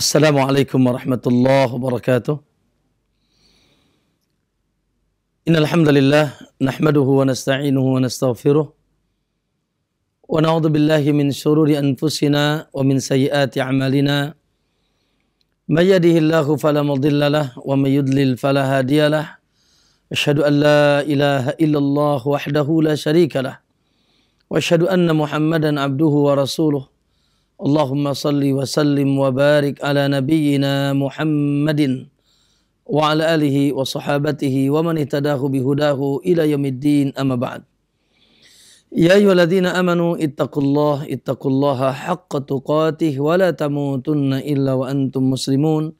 السلام عليكم ورحمة الله وبركاته إن الحمد لله نحمده ونستعينه ونستغفره ونعوذ بالله من شرور أنفسنا ومن سيئات أعمالنا من يده الله فلا مضل له ومن يضلل فلا هادي له أشهد أن لا إله إلا الله وحده لا شريك له وأشهد أن محمدا عبده ورسوله اللهم صل وسلم وبارك على نبينا محمد وعلى آله وصحابته ومن اهتداه بهداه إلى يوم الدين أما بعد يا أيها الذين آمنوا اتقوا الله اتقوا الله حق تقاته ولا تموتن إلا وأنتم مسلمون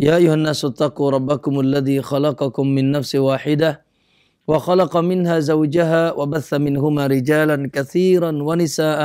يا أيها الناس اتقوا ربكم الذي خلقكم من نفس واحدة وخلق منها زوجها وبث منهما رجالا كثيرا ونساء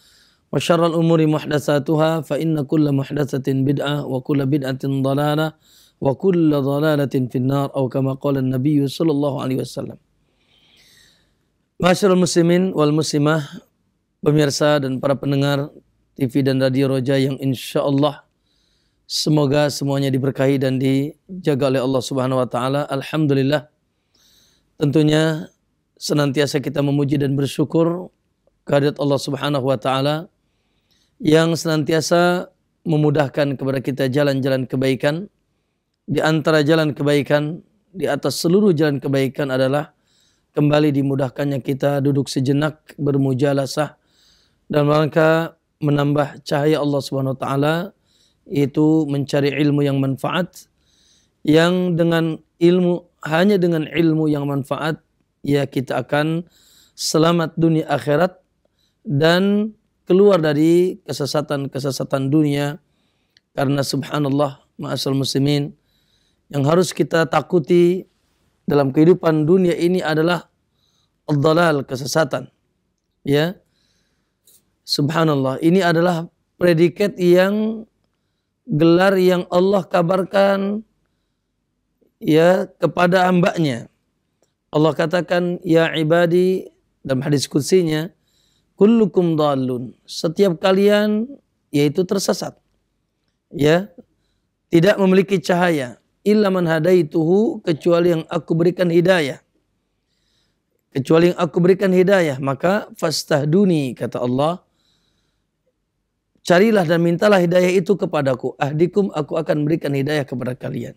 wa الأمور umuri muhdatsatuha fa inna kulla muhdatsatin bid'ah wa kulla bid'atin dhalalah wa kulla dhalalatin finnar النبي kama qala an-nabiy sallallahu alaihi wasallam. Masyarul muslimin wal muslimah, pemirsa dan para pendengar TV dan radio Roja yang insya Allah semoga semuanya diberkahi dan dijaga oleh Allah Subhanahu wa taala. Alhamdulillah. Tentunya senantiasa kita memuji dan bersyukur kehadirat Allah Subhanahu wa taala yang senantiasa memudahkan kepada kita jalan-jalan kebaikan. Di antara jalan kebaikan, di atas seluruh jalan kebaikan adalah kembali dimudahkannya kita duduk sejenak bermujalasah dan rangka menambah cahaya Allah Subhanahu wa taala itu mencari ilmu yang manfaat yang dengan ilmu hanya dengan ilmu yang manfaat ya kita akan selamat dunia akhirat dan keluar dari kesesatan-kesesatan dunia karena subhanallah ma'asal muslimin yang harus kita takuti dalam kehidupan dunia ini adalah ad-dalal kesesatan ya subhanallah ini adalah predikat yang gelar yang Allah kabarkan ya kepada hambanya Allah katakan ya ibadi dalam hadis kudsinya kullukum dalun. Setiap kalian yaitu tersesat. Ya. Tidak memiliki cahaya. Illa man hadaituhu kecuali yang aku berikan hidayah. Kecuali yang aku berikan hidayah, maka fastahduni kata Allah. Carilah dan mintalah hidayah itu kepadaku. Ahdikum aku akan berikan hidayah kepada kalian.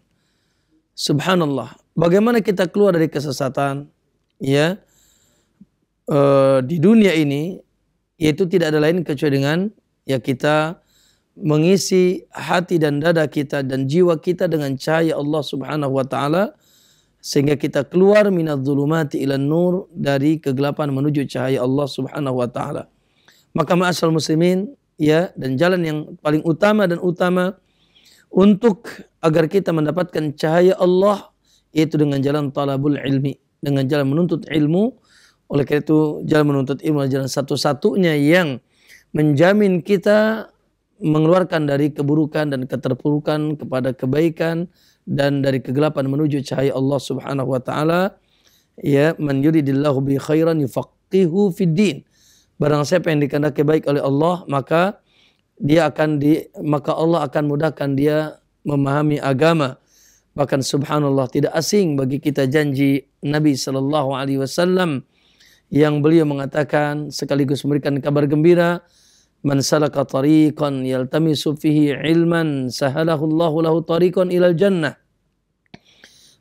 Subhanallah. Bagaimana kita keluar dari kesesatan? Ya. Uh, di dunia ini yaitu tidak ada lain kecuali dengan ya kita mengisi hati dan dada kita dan jiwa kita dengan cahaya Allah Subhanahu wa taala sehingga kita keluar minadz zulumati ilan nur dari kegelapan menuju cahaya Allah Subhanahu wa taala. Maka ma'asal muslimin ya dan jalan yang paling utama dan utama untuk agar kita mendapatkan cahaya Allah yaitu dengan jalan talabul ilmi, dengan jalan menuntut ilmu oleh karena itu jalan menuntut ilmu adalah jalan satu-satunya yang menjamin kita mengeluarkan dari keburukan dan keterpurukan kepada kebaikan dan dari kegelapan menuju cahaya Allah Subhanahu wa taala ya man yuridillahu bi khairan yufaqihu fid din barang siapa yang dikehendaki baik oleh Allah maka dia akan di maka Allah akan mudahkan dia memahami agama bahkan subhanallah tidak asing bagi kita janji Nabi sallallahu alaihi wasallam yang beliau mengatakan sekaligus memberikan kabar gembira man salaka tariqan yaltamisu fihi ilman sahalahu Allahu lahu tariqan ilal jannah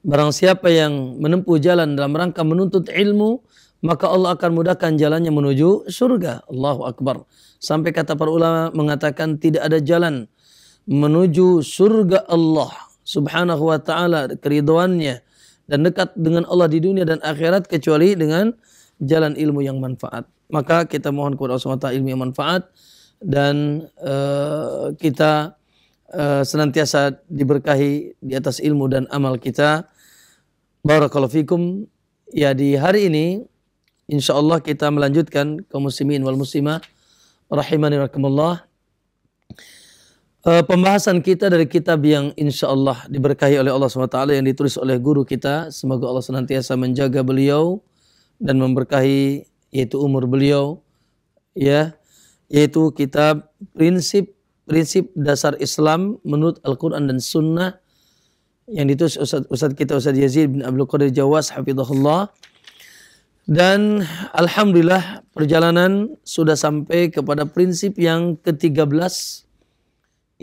Barang siapa yang menempuh jalan dalam rangka menuntut ilmu, maka Allah akan mudahkan jalannya menuju surga. Allahu Akbar. Sampai kata para ulama mengatakan tidak ada jalan menuju surga Allah subhanahu wa ta'ala, keridhoannya dan dekat dengan Allah di dunia dan akhirat kecuali dengan jalan ilmu yang manfaat. Maka kita mohon kepada Allah SWT ilmu yang manfaat dan uh, kita uh, senantiasa diberkahi di atas ilmu dan amal kita. Barakallahu fikum. Ya di hari ini insya Allah kita melanjutkan kaum muslimin wal muslimah rahimani rahimakumullah. Uh, eh, pembahasan kita dari kitab yang insya Allah diberkahi oleh Allah SWT yang ditulis oleh guru kita. Semoga Allah senantiasa menjaga beliau dan memberkahi yaitu umur beliau ya yaitu kitab prinsip prinsip dasar Islam menurut Al-Qur'an dan Sunnah yang ditulis Ustaz, Ustaz kita Ustaz Yazid bin Abdul Qadir Jawas hafizahullah dan alhamdulillah perjalanan sudah sampai kepada prinsip yang ke-13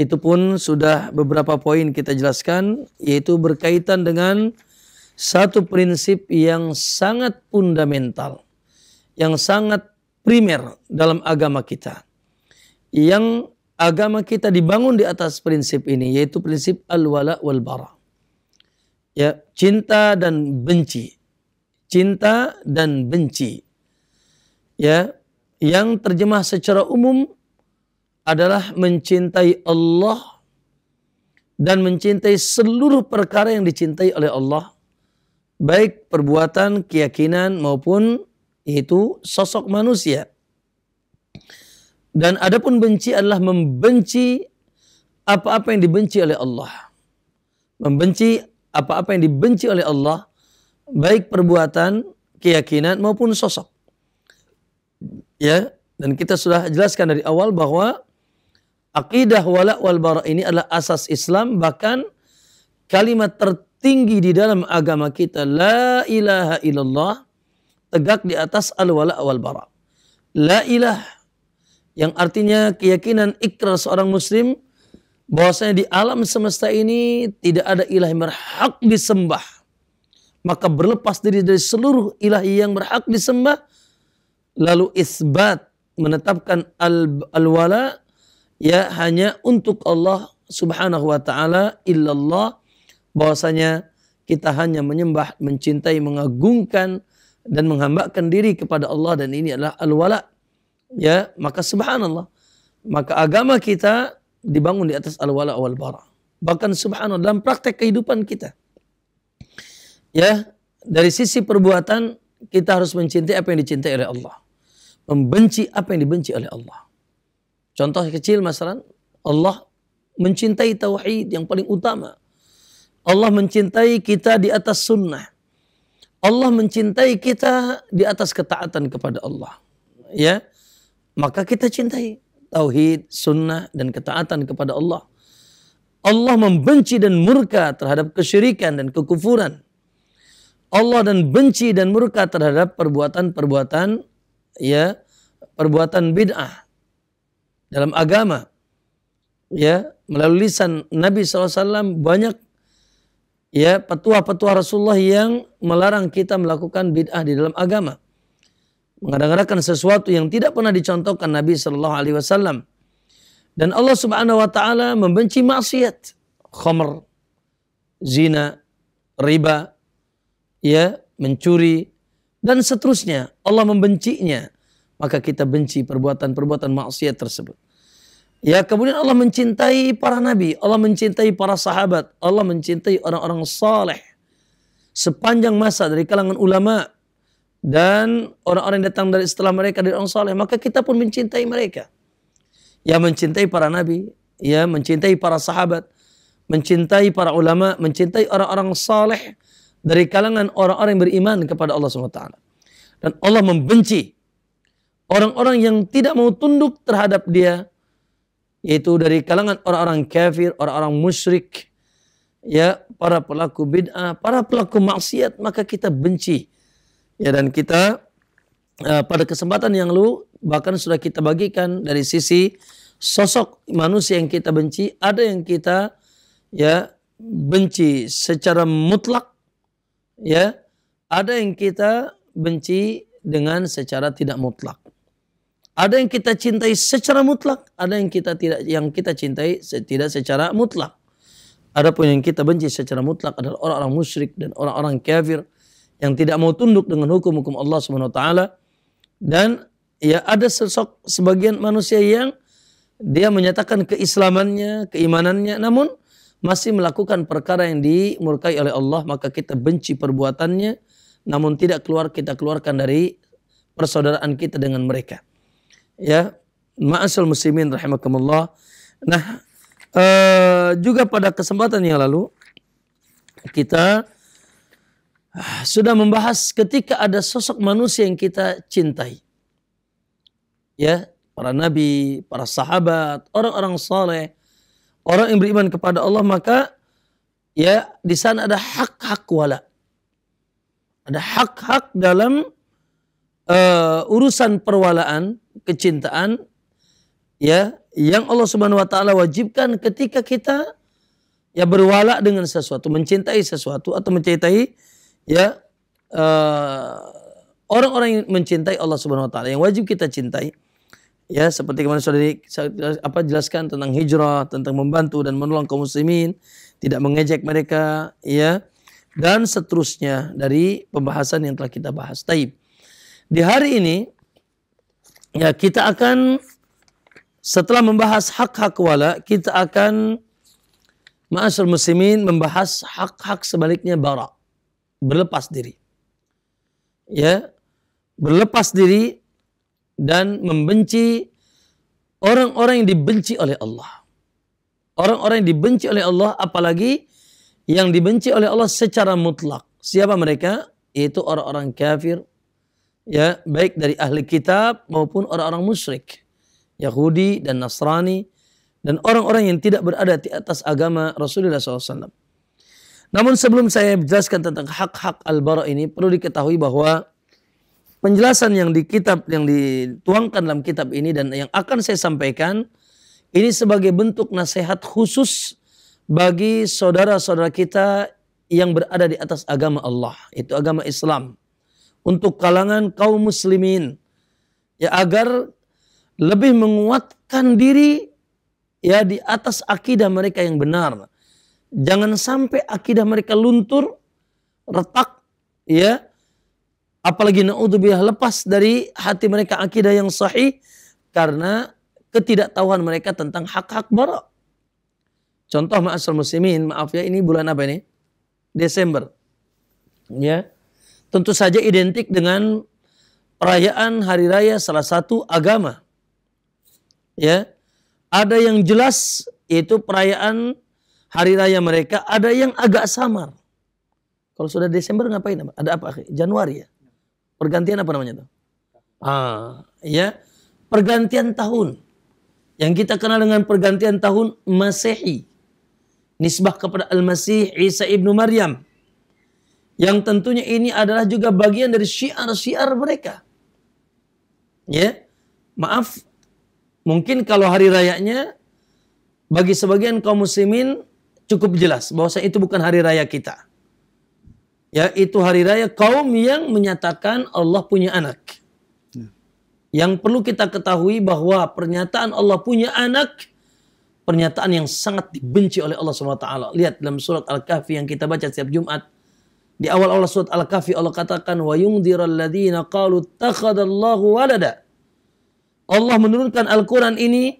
itu pun sudah beberapa poin kita jelaskan yaitu berkaitan dengan satu prinsip yang sangat fundamental, yang sangat primer dalam agama kita. Yang agama kita dibangun di atas prinsip ini yaitu prinsip al-wala wal bara. Ya, cinta dan benci. Cinta dan benci. Ya, yang terjemah secara umum adalah mencintai Allah dan mencintai seluruh perkara yang dicintai oleh Allah baik perbuatan, keyakinan maupun itu sosok manusia. Dan adapun benci adalah membenci apa-apa yang dibenci oleh Allah. Membenci apa-apa yang dibenci oleh Allah, baik perbuatan, keyakinan maupun sosok. Ya, dan kita sudah jelaskan dari awal bahwa aqidah wala wal bara ini adalah asas Islam bahkan kalimat tertentu tinggi di dalam agama kita la ilaha illallah tegak di atas al-wala wal bara. La ilah yang artinya keyakinan ikrar seorang muslim bahwasanya di alam semesta ini tidak ada ilah yang berhak disembah. Maka berlepas diri dari seluruh ilah yang berhak disembah lalu isbat menetapkan al al-wala ya hanya untuk Allah Subhanahu wa taala illallah bahwasanya kita hanya menyembah, mencintai, mengagungkan dan menghambakan diri kepada Allah dan ini adalah al-wala. Ya, maka subhanallah. Maka agama kita dibangun di atas al-wala wal bara. Bahkan subhanallah dalam praktek kehidupan kita. Ya, dari sisi perbuatan kita harus mencintai apa yang dicintai oleh Allah. Membenci apa yang dibenci oleh Allah. Contoh kecil masalah Allah mencintai tauhid yang paling utama Allah mencintai kita di atas sunnah. Allah mencintai kita di atas ketaatan kepada Allah. Ya, maka kita cintai tauhid, sunnah dan ketaatan kepada Allah. Allah membenci dan murka terhadap kesyirikan dan kekufuran. Allah dan benci dan murka terhadap perbuatan-perbuatan ya perbuatan bid'ah dalam agama ya melalui lisan Nabi SAW banyak ya petua-petua Rasulullah yang melarang kita melakukan bid'ah di dalam agama. Mengadakan sesuatu yang tidak pernah dicontohkan Nabi Shallallahu Alaihi Wasallam. Dan Allah Subhanahu Wa Taala membenci maksiat, khomer, zina, riba, ya mencuri dan seterusnya. Allah membencinya. Maka kita benci perbuatan-perbuatan maksiat tersebut. Ya, kemudian Allah mencintai para nabi, Allah mencintai para sahabat, Allah mencintai orang-orang saleh sepanjang masa dari kalangan ulama dan orang-orang yang datang dari setelah mereka dari orang saleh, maka kita pun mencintai mereka. Ya mencintai para nabi, ya mencintai para sahabat, mencintai para ulama, mencintai orang-orang saleh dari kalangan orang-orang yang beriman kepada Allah SWT. Dan Allah membenci orang-orang yang tidak mau tunduk terhadap dia, yaitu dari kalangan orang-orang kafir, orang-orang musyrik, ya para pelaku bid'ah, para pelaku maksiat, maka kita benci. Ya dan kita uh, pada kesempatan yang lalu bahkan sudah kita bagikan dari sisi sosok manusia yang kita benci, ada yang kita ya benci secara mutlak ya, ada yang kita benci dengan secara tidak mutlak. Ada yang kita cintai secara mutlak, ada yang kita tidak yang kita cintai tidak secara mutlak. Adapun yang kita benci secara mutlak adalah orang-orang musyrik dan orang-orang kafir yang tidak mau tunduk dengan hukum-hukum Allah Subhanahu wa taala dan ya ada sesok sebagian manusia yang dia menyatakan keislamannya, keimanannya namun masih melakukan perkara yang dimurkai oleh Allah maka kita benci perbuatannya namun tidak keluar kita keluarkan dari persaudaraan kita dengan mereka ya ma'asal muslimin rahimakumullah nah eh, juga pada kesempatan yang lalu kita ah, sudah membahas ketika ada sosok manusia yang kita cintai. Ya, para nabi, para sahabat, orang-orang saleh, orang yang beriman kepada Allah maka ya di sana ada hak-hak wala. Ada hak-hak dalam uh, urusan perwalaan, kecintaan ya yang Allah Subhanahu wa taala wajibkan ketika kita ya berwala dengan sesuatu, mencintai sesuatu atau mencintai ya eh, orang-orang uh, yang mencintai Allah Subhanahu wa taala yang wajib kita cintai. Ya, seperti kemarin sudah di, apa jelaskan tentang hijrah, tentang membantu dan menolong kaum muslimin, tidak mengejek mereka, ya. Dan seterusnya dari pembahasan yang telah kita bahas. Taib. Di hari ini ya kita akan setelah membahas hak-hak wala, kita akan ma'asyar muslimin membahas hak-hak sebaliknya bara. Berlepas diri. Ya, berlepas diri dan membenci orang-orang yang dibenci oleh Allah. Orang-orang yang dibenci oleh Allah apalagi yang dibenci oleh Allah secara mutlak. Siapa mereka? Yaitu orang-orang kafir, ya baik dari ahli kitab maupun orang-orang musyrik Yahudi dan Nasrani dan orang-orang yang tidak berada di atas agama Rasulullah SAW. Namun sebelum saya jelaskan tentang hak-hak al-bara ini perlu diketahui bahwa penjelasan yang di kitab yang dituangkan dalam kitab ini dan yang akan saya sampaikan ini sebagai bentuk nasihat khusus bagi saudara-saudara kita yang berada di atas agama Allah, itu agama Islam untuk kalangan kaum muslimin ya agar lebih menguatkan diri ya di atas akidah mereka yang benar. Jangan sampai akidah mereka luntur, retak ya. Apalagi naudzubillah lepas dari hati mereka akidah yang sahih karena ketidaktahuan mereka tentang hak-hak bara. Contoh ma'asal muslimin, maaf ya ini bulan apa ini? Desember. Ya tentu saja identik dengan perayaan hari raya salah satu agama. Ya. Ada yang jelas yaitu perayaan hari raya mereka, ada yang agak samar. Kalau sudah Desember ngapain? Ada apa? Januari ya. Pergantian apa namanya itu? Ah, ya. Pergantian tahun. Yang kita kenal dengan pergantian tahun Masehi. Nisbah kepada Al-Masih Isa ibnu Maryam yang tentunya ini adalah juga bagian dari syiar-syiar mereka. Ya, maaf, mungkin kalau hari rayanya bagi sebagian kaum muslimin cukup jelas bahwa itu bukan hari raya kita. Ya, itu hari raya kaum yang menyatakan Allah punya anak. Ya. Yang perlu kita ketahui bahwa pernyataan Allah punya anak pernyataan yang sangat dibenci oleh Allah SWT. Lihat dalam surat Al-Kahfi yang kita baca setiap Jumat di awal Allah surat Al-Kahfi Allah katakan wa yungdiral ladzina qalu takhadallahu walada. Allah menurunkan Al-Qur'an ini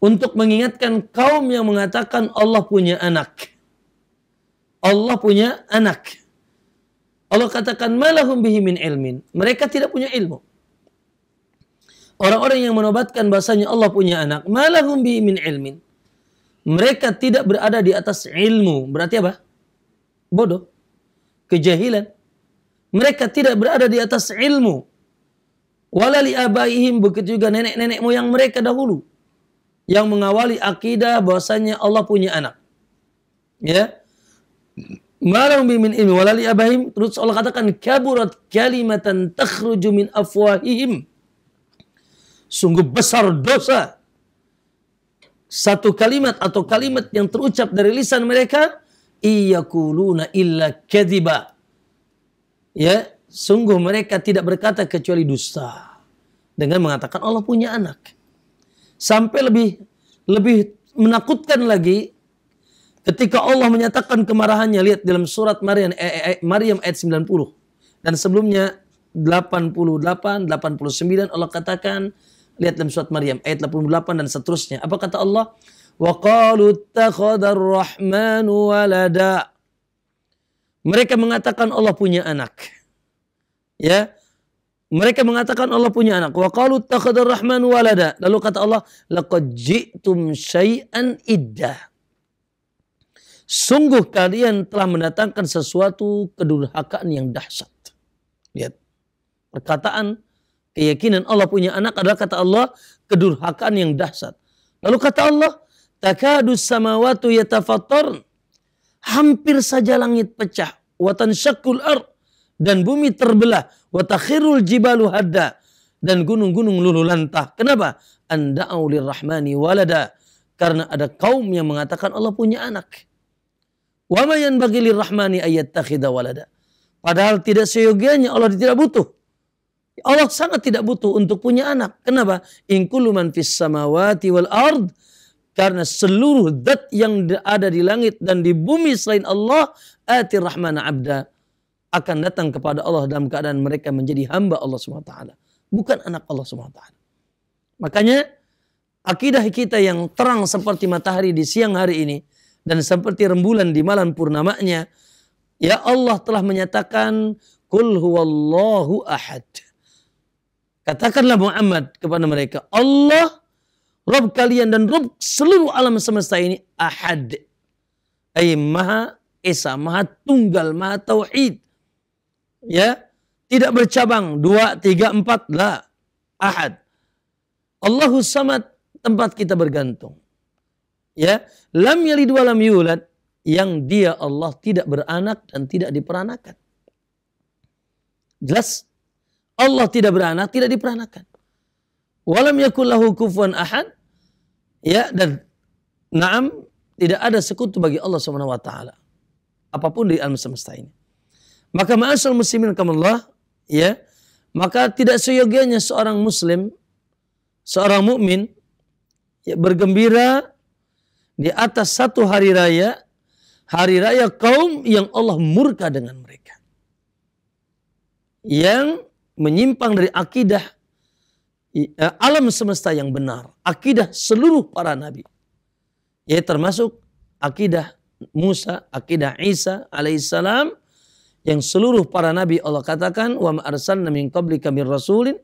untuk mengingatkan kaum yang mengatakan Allah punya anak. Allah punya anak. Allah katakan malahum bihi min ilmin. Mereka tidak punya ilmu. Orang-orang yang menobatkan bahasanya Allah punya anak. Malahum bihi min ilmin. Mereka tidak berada di atas ilmu. Berarti apa? Bodoh kejahilan. Mereka tidak berada di atas ilmu. Walali abaihim begitu juga nenek-nenek moyang mereka dahulu yang mengawali akidah bahwasanya Allah punya anak. Ya. Malam bimin ilmi walali abaihim terus Allah katakan kaburat kalimatan takhruju min afwahihim. Sungguh besar dosa satu kalimat atau kalimat yang terucap dari lisan mereka iyakuluna illa kadhiba. Ya, sungguh mereka tidak berkata kecuali dusta dengan mengatakan Allah punya anak. Sampai lebih lebih menakutkan lagi ketika Allah menyatakan kemarahannya lihat dalam surat Maryam eh, eh, eh Maryam ayat 90 dan sebelumnya 88 89 Allah katakan lihat dalam surat Maryam ayat 88 dan seterusnya apa kata Allah وَقَالُوا اتَّخَذَ الرَّحْمَنُ وَلَدًا Mereka mengatakan Allah punya anak. Ya. Mereka mengatakan Allah punya anak. وَقَالُوا اتَّخَذَ الرَّحْمَنُ وَلَدًا Lalu kata Allah, لَقَدْ جِئْتُمْ شَيْئًا إِدَّهًا Sungguh kalian telah mendatangkan sesuatu kedurhakaan yang dahsyat. Lihat. Perkataan keyakinan Allah punya anak adalah kata Allah kedurhakaan yang dahsyat. Lalu kata Allah, Takadus samawatu yatafattar Hampir saja langit pecah. Watan syakul ar. Dan bumi terbelah. Watakhirul jibalu hadda. Dan gunung-gunung luluh lantah. Kenapa? Anda aulir rahmani walada. Karena ada kaum yang mengatakan Allah punya anak. Wama yang bagi rahmani ayat takhida walada. Padahal tidak seyogianya Allah tidak butuh. Allah sangat tidak butuh untuk punya anak. Kenapa? In kullu man fis samawati wal ard karena seluruh zat yang ada di langit dan di bumi selain Allah, atir rahmana abda akan datang kepada Allah dalam keadaan mereka menjadi hamba Allah SWT. Bukan anak Allah SWT. Makanya akidah kita yang terang seperti matahari di siang hari ini dan seperti rembulan di malam purnamanya, ya Allah telah menyatakan kul huwallahu ahad. Katakanlah Muhammad kepada mereka, Allah Rob kalian dan Rob seluruh alam semesta ini ahad. Ay maha esa, maha tunggal, maha tauhid. Ya, tidak bercabang dua, tiga, empat lah. Ahad. Allahu samad tempat kita bergantung. Ya, lam yalid wa lam yulad yang dia Allah tidak beranak dan tidak diperanakan. Jelas? Allah tidak beranak, tidak diperanakan. Walam yakul lahu kufuwan ahad Ya dan naam tidak ada sekutu bagi Allah Subhanahu wa taala. Apapun di alam semesta ini. Maka maasal muslimin kamallah ya, maka tidak seyogianya seorang muslim seorang mukmin ya, bergembira di atas satu hari raya, hari raya kaum yang Allah murka dengan mereka. Yang menyimpang dari akidah Eh, alam semesta yang benar, akidah seluruh para nabi. Ya termasuk akidah Musa, akidah Isa alaihissalam yang seluruh para nabi Allah katakan wa ma arsalna min qablika min rasulin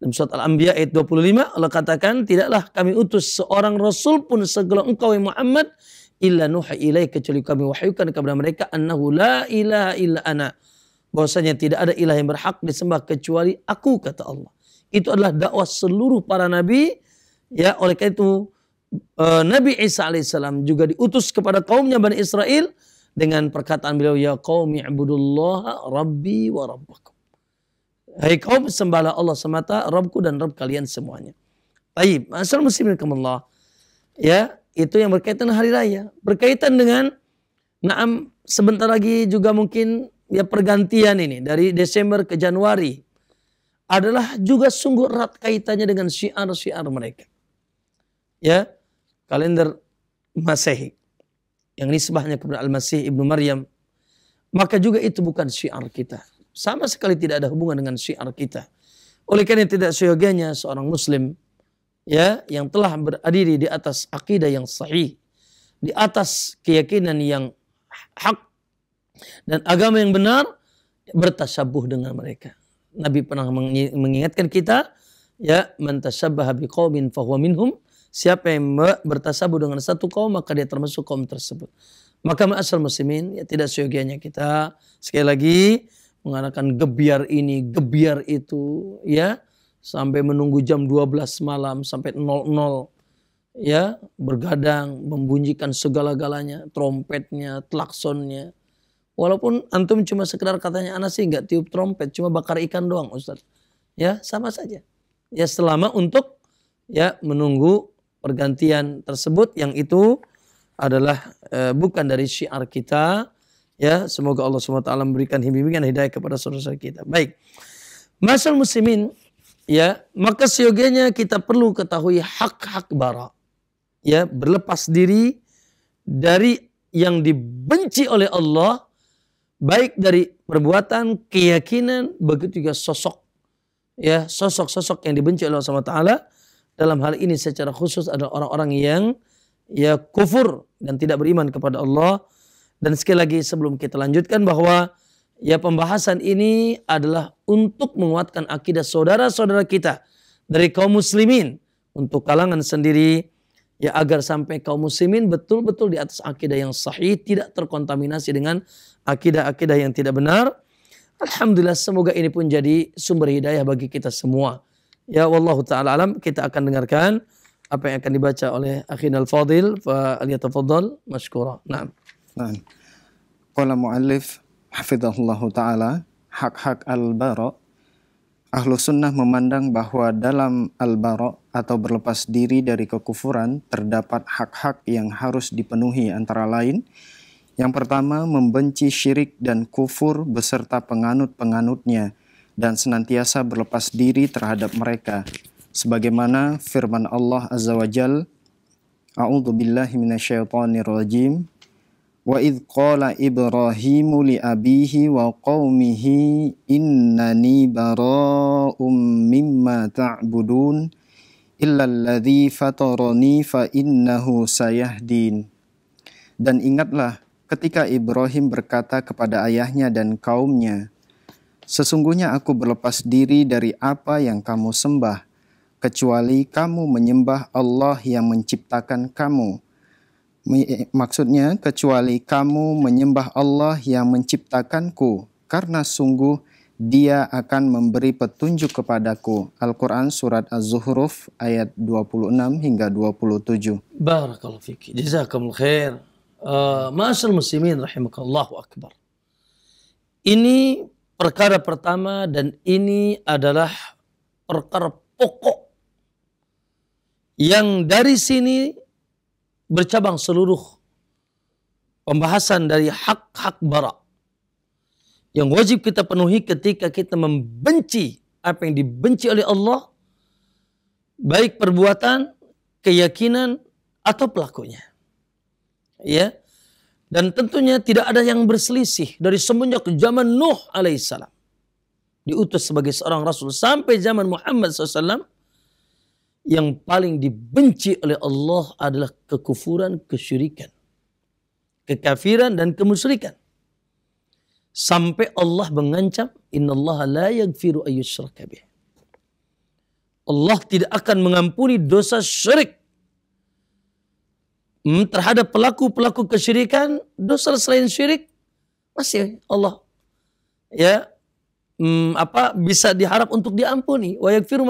dalam surat Al-Anbiya ayat 25 Allah katakan tidaklah kami utus seorang rasul pun segala engkau yang Muhammad illa nuha ilai kecuali kami wahyukan kepada mereka annahu la ilaha illa ana bahwasanya tidak ada ilah yang berhak disembah kecuali aku kata Allah. Itu adalah dakwah seluruh para nabi. Ya, oleh karena itu eh, Nabi Isa alaihissalam juga diutus kepada kaumnya Bani Israel dengan perkataan beliau ya kaum ibudullah rabbi wa rabbakum. Hai kaum sembahlah Allah semata Rabbku dan Rabb kalian semuanya. Tapi asal muslimin kamallah. Ya, itu yang berkaitan hari raya. Berkaitan dengan naam sebentar lagi juga mungkin ya pergantian ini dari Desember ke Januari adalah juga sungguh erat kaitannya dengan syiar-syiar mereka. Ya, kalender Masehi yang nisbahnya kepada Al-Masih Ibnu Maryam, maka juga itu bukan syiar kita. Sama sekali tidak ada hubungan dengan syiar kita. Oleh karena tidak seyogianya seorang muslim ya yang telah berdiri di atas akidah yang sahih, di atas keyakinan yang hak dan agama yang benar bertasabuh dengan mereka. Nabi pernah mengingatkan kita ya mentasyabbah biqaumin fahuwa minhum siapa yang bertasabuh dengan satu kaum maka dia termasuk kaum tersebut. Maka asal muslimin ya tidak seyogianya kita sekali lagi mengadakan gebiar ini, gebiar itu ya sampai menunggu jam 12 malam sampai 00 ya bergadang membunyikan segala-galanya trompetnya, klaksonnya, Walaupun antum cuma sekedar katanya anak sih nggak tiup trompet, cuma bakar ikan doang Ustaz. Ya sama saja. Ya selama untuk ya menunggu pergantian tersebut yang itu adalah e, bukan dari syiar kita ya semoga Allah SWT memberikan bimbingan hidayah kepada saudara-saudara kita baik masal muslimin ya maka seyogianya kita perlu ketahui hak-hak bara ya berlepas diri dari yang dibenci oleh Allah baik dari perbuatan, keyakinan, begitu juga sosok. Ya, sosok-sosok yang dibenci oleh Allah Taala dalam hal ini secara khusus ada orang-orang yang ya kufur dan tidak beriman kepada Allah. Dan sekali lagi sebelum kita lanjutkan bahwa ya pembahasan ini adalah untuk menguatkan akidah saudara-saudara kita dari kaum muslimin untuk kalangan sendiri Ya agar sampai kaum muslimin betul-betul di atas akidah yang sahih, tidak terkontaminasi dengan akidah-akidah yang tidak benar. Alhamdulillah semoga ini pun jadi sumber hidayah bagi kita semua. Ya wallahu taala alam kita akan dengarkan apa yang akan dibaca oleh akhina al-fadil fa al-yatafaddal mashkura. Naam. Naam. Qala muallif hafizahullahu taala hak-hak al-bara Ahlu sunnah memandang bahwa dalam al-bara atau berlepas diri dari kekufuran terdapat hak-hak yang harus dipenuhi antara lain yang pertama membenci syirik dan kufur beserta penganut-penganutnya dan senantiasa berlepas diri terhadap mereka sebagaimana firman Allah Azza wa Jalla A'udzu billahi minasyaitonir rajim. Wa idh qala Ibrahimu li abihi wa qaumihi innani bara'um mimma ta'budun illalladzi fatarani fa innahu sayahdin. Dan ingatlah ketika Ibrahim berkata kepada ayahnya dan kaumnya, Sesungguhnya aku berlepas diri dari apa yang kamu sembah, kecuali kamu menyembah Allah yang menciptakan kamu. Maksudnya, kecuali kamu menyembah Allah yang menciptakanku, karena sungguh dia akan memberi petunjuk kepadaku. Al-Quran Surat Az-Zuhruf ayat 26 hingga 27. Barakallahu fiki. Jazakumul khair. Uh, eh, Masal muslimin rahimakallahu akbar. Ini perkara pertama dan ini adalah perkara pokok yang dari sini bercabang seluruh pembahasan dari hak-hak barak yang wajib kita penuhi ketika kita membenci apa yang dibenci oleh Allah baik perbuatan, keyakinan atau pelakunya. Ya. Dan tentunya tidak ada yang berselisih dari semenjak zaman Nuh alaihissalam diutus sebagai seorang rasul sampai zaman Muhammad SAW yang paling dibenci oleh Allah adalah kekufuran, kesyirikan, kekafiran dan kemusyrikan. Sampai Allah mengancam, innallaha la bih. Allah tidak akan mengampuni dosa syirik hmm, terhadap pelaku-pelaku kesyirikan, dosa selain syirik masih Allah ya hmm, apa bisa diharap untuk diampuni. Wa yaghfiru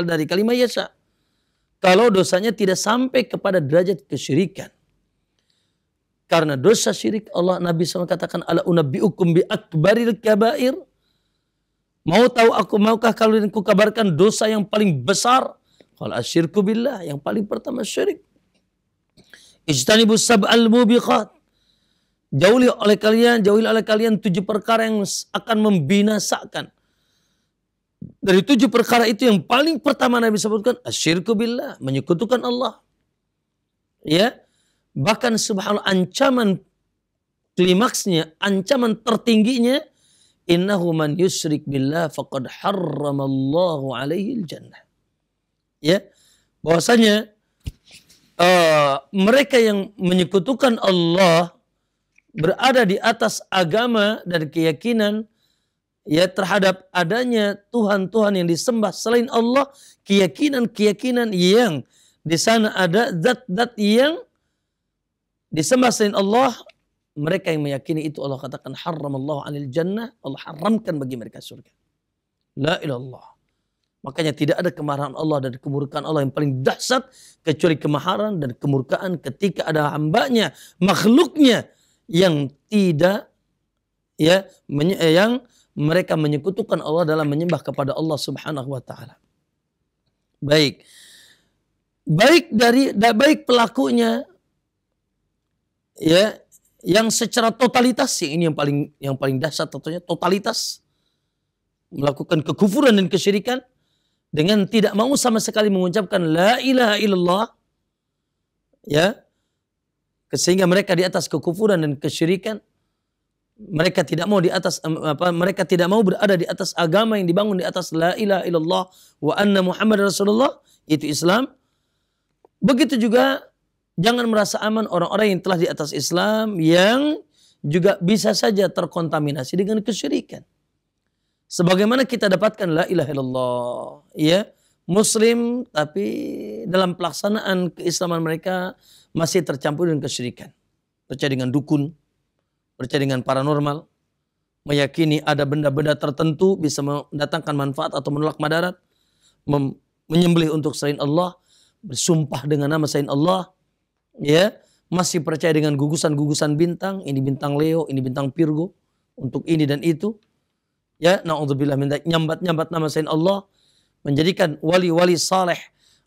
dari kalimat yasha. Kalau dosanya tidak sampai kepada derajat kesyirikan. Karena dosa syirik Allah Nabi SAW katakan ala ukum bi akbaril kabair. Mau tahu aku maukah kalau aku kabarkan dosa yang paling besar? Kalau asyirku billah yang paling pertama syirik. Ijtanibu sab'al mubiqat. Jauhi oleh kalian, jauhi oleh kalian tujuh perkara yang akan membinasakan. Dari tujuh perkara itu yang paling pertama Nabi sebutkan asyirku billah, menyekutukan Allah. Ya, bahkan subhanallah ancaman klimaksnya, ancaman tertingginya innahu man yusyrik billah faqad harramallahu alaihi jannah. Ya. Bahwasanya uh, mereka yang menyekutukan Allah berada di atas agama dan keyakinan ya terhadap adanya tuhan-tuhan yang disembah selain Allah, keyakinan-keyakinan yang di sana ada zat-zat yang Disembah selain Allah, mereka yang meyakini itu Allah katakan haram Allah anil jannah, Allah haramkan bagi mereka surga. La ilallah. Makanya tidak ada kemarahan Allah dan kemurkaan Allah yang paling dahsyat kecuali kemarahan dan kemurkaan ketika ada hambanya, makhluknya yang tidak ya eh, yang mereka menyekutukan Allah dalam menyembah kepada Allah Subhanahu wa taala. Baik. Baik dari baik pelakunya ya yang secara totalitas yang ini yang paling yang paling dahsyat tentunya totalitas melakukan kekufuran dan kesyirikan dengan tidak mau sama sekali mengucapkan la ilaha illallah ya sehingga mereka di atas kekufuran dan kesyirikan mereka tidak mau di atas apa mereka tidak mau berada di atas agama yang dibangun di atas la ilaha illallah wa anna muhammad rasulullah itu Islam begitu juga Jangan merasa aman orang-orang yang telah di atas Islam yang juga bisa saja terkontaminasi dengan kesyirikan. Sebagaimana kita dapatkan la ilaha illallah, ya. Muslim tapi dalam pelaksanaan keislaman mereka masih tercampur dengan kesyirikan. Percaya dengan dukun, percaya dengan paranormal, meyakini ada benda-benda tertentu bisa mendatangkan manfaat atau menolak madarat, menyembelih untuk selain Allah, bersumpah dengan nama selain Allah, ya masih percaya dengan gugusan-gugusan bintang, ini bintang Leo, ini bintang Virgo, untuk ini dan itu. Ya, Nah, naudzubillah minta nyambat-nyambat nama selain Allah menjadikan wali-wali saleh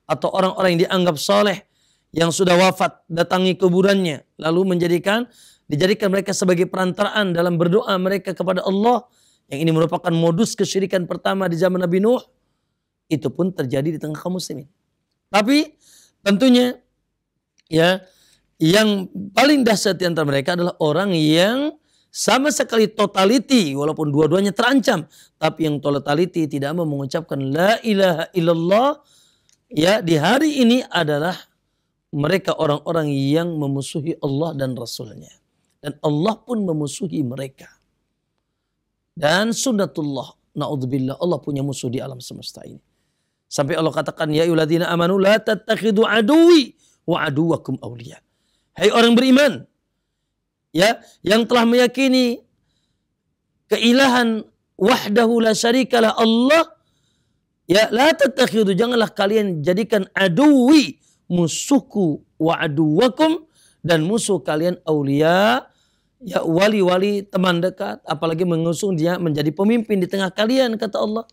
atau orang-orang yang dianggap saleh yang sudah wafat datangi kuburannya lalu menjadikan dijadikan mereka sebagai perantaraan dalam berdoa mereka kepada Allah yang ini merupakan modus kesyirikan pertama di zaman Nabi Nuh itu pun terjadi di tengah kaum muslimin. Tapi tentunya ya yang paling dahsyat di antara mereka adalah orang yang sama sekali totality walaupun dua-duanya terancam tapi yang totality tidak mau mengucapkan la ilaha illallah ya di hari ini adalah mereka orang-orang yang memusuhi Allah dan Rasulnya dan Allah pun memusuhi mereka dan sunnatullah naudzubillah Allah punya musuh di alam semesta ini sampai Allah katakan ya ayyuhalladzina amanu la tattakhidu aduwi wa wakum awliya. Hai orang beriman, ya, yang telah meyakini keilahan wahdahu la syarikalah Allah, ya, la tatakhidu, janganlah kalian jadikan aduwi musuhku wa wakum dan musuh kalian aulia ya wali-wali teman dekat apalagi mengusung dia menjadi pemimpin di tengah kalian kata Allah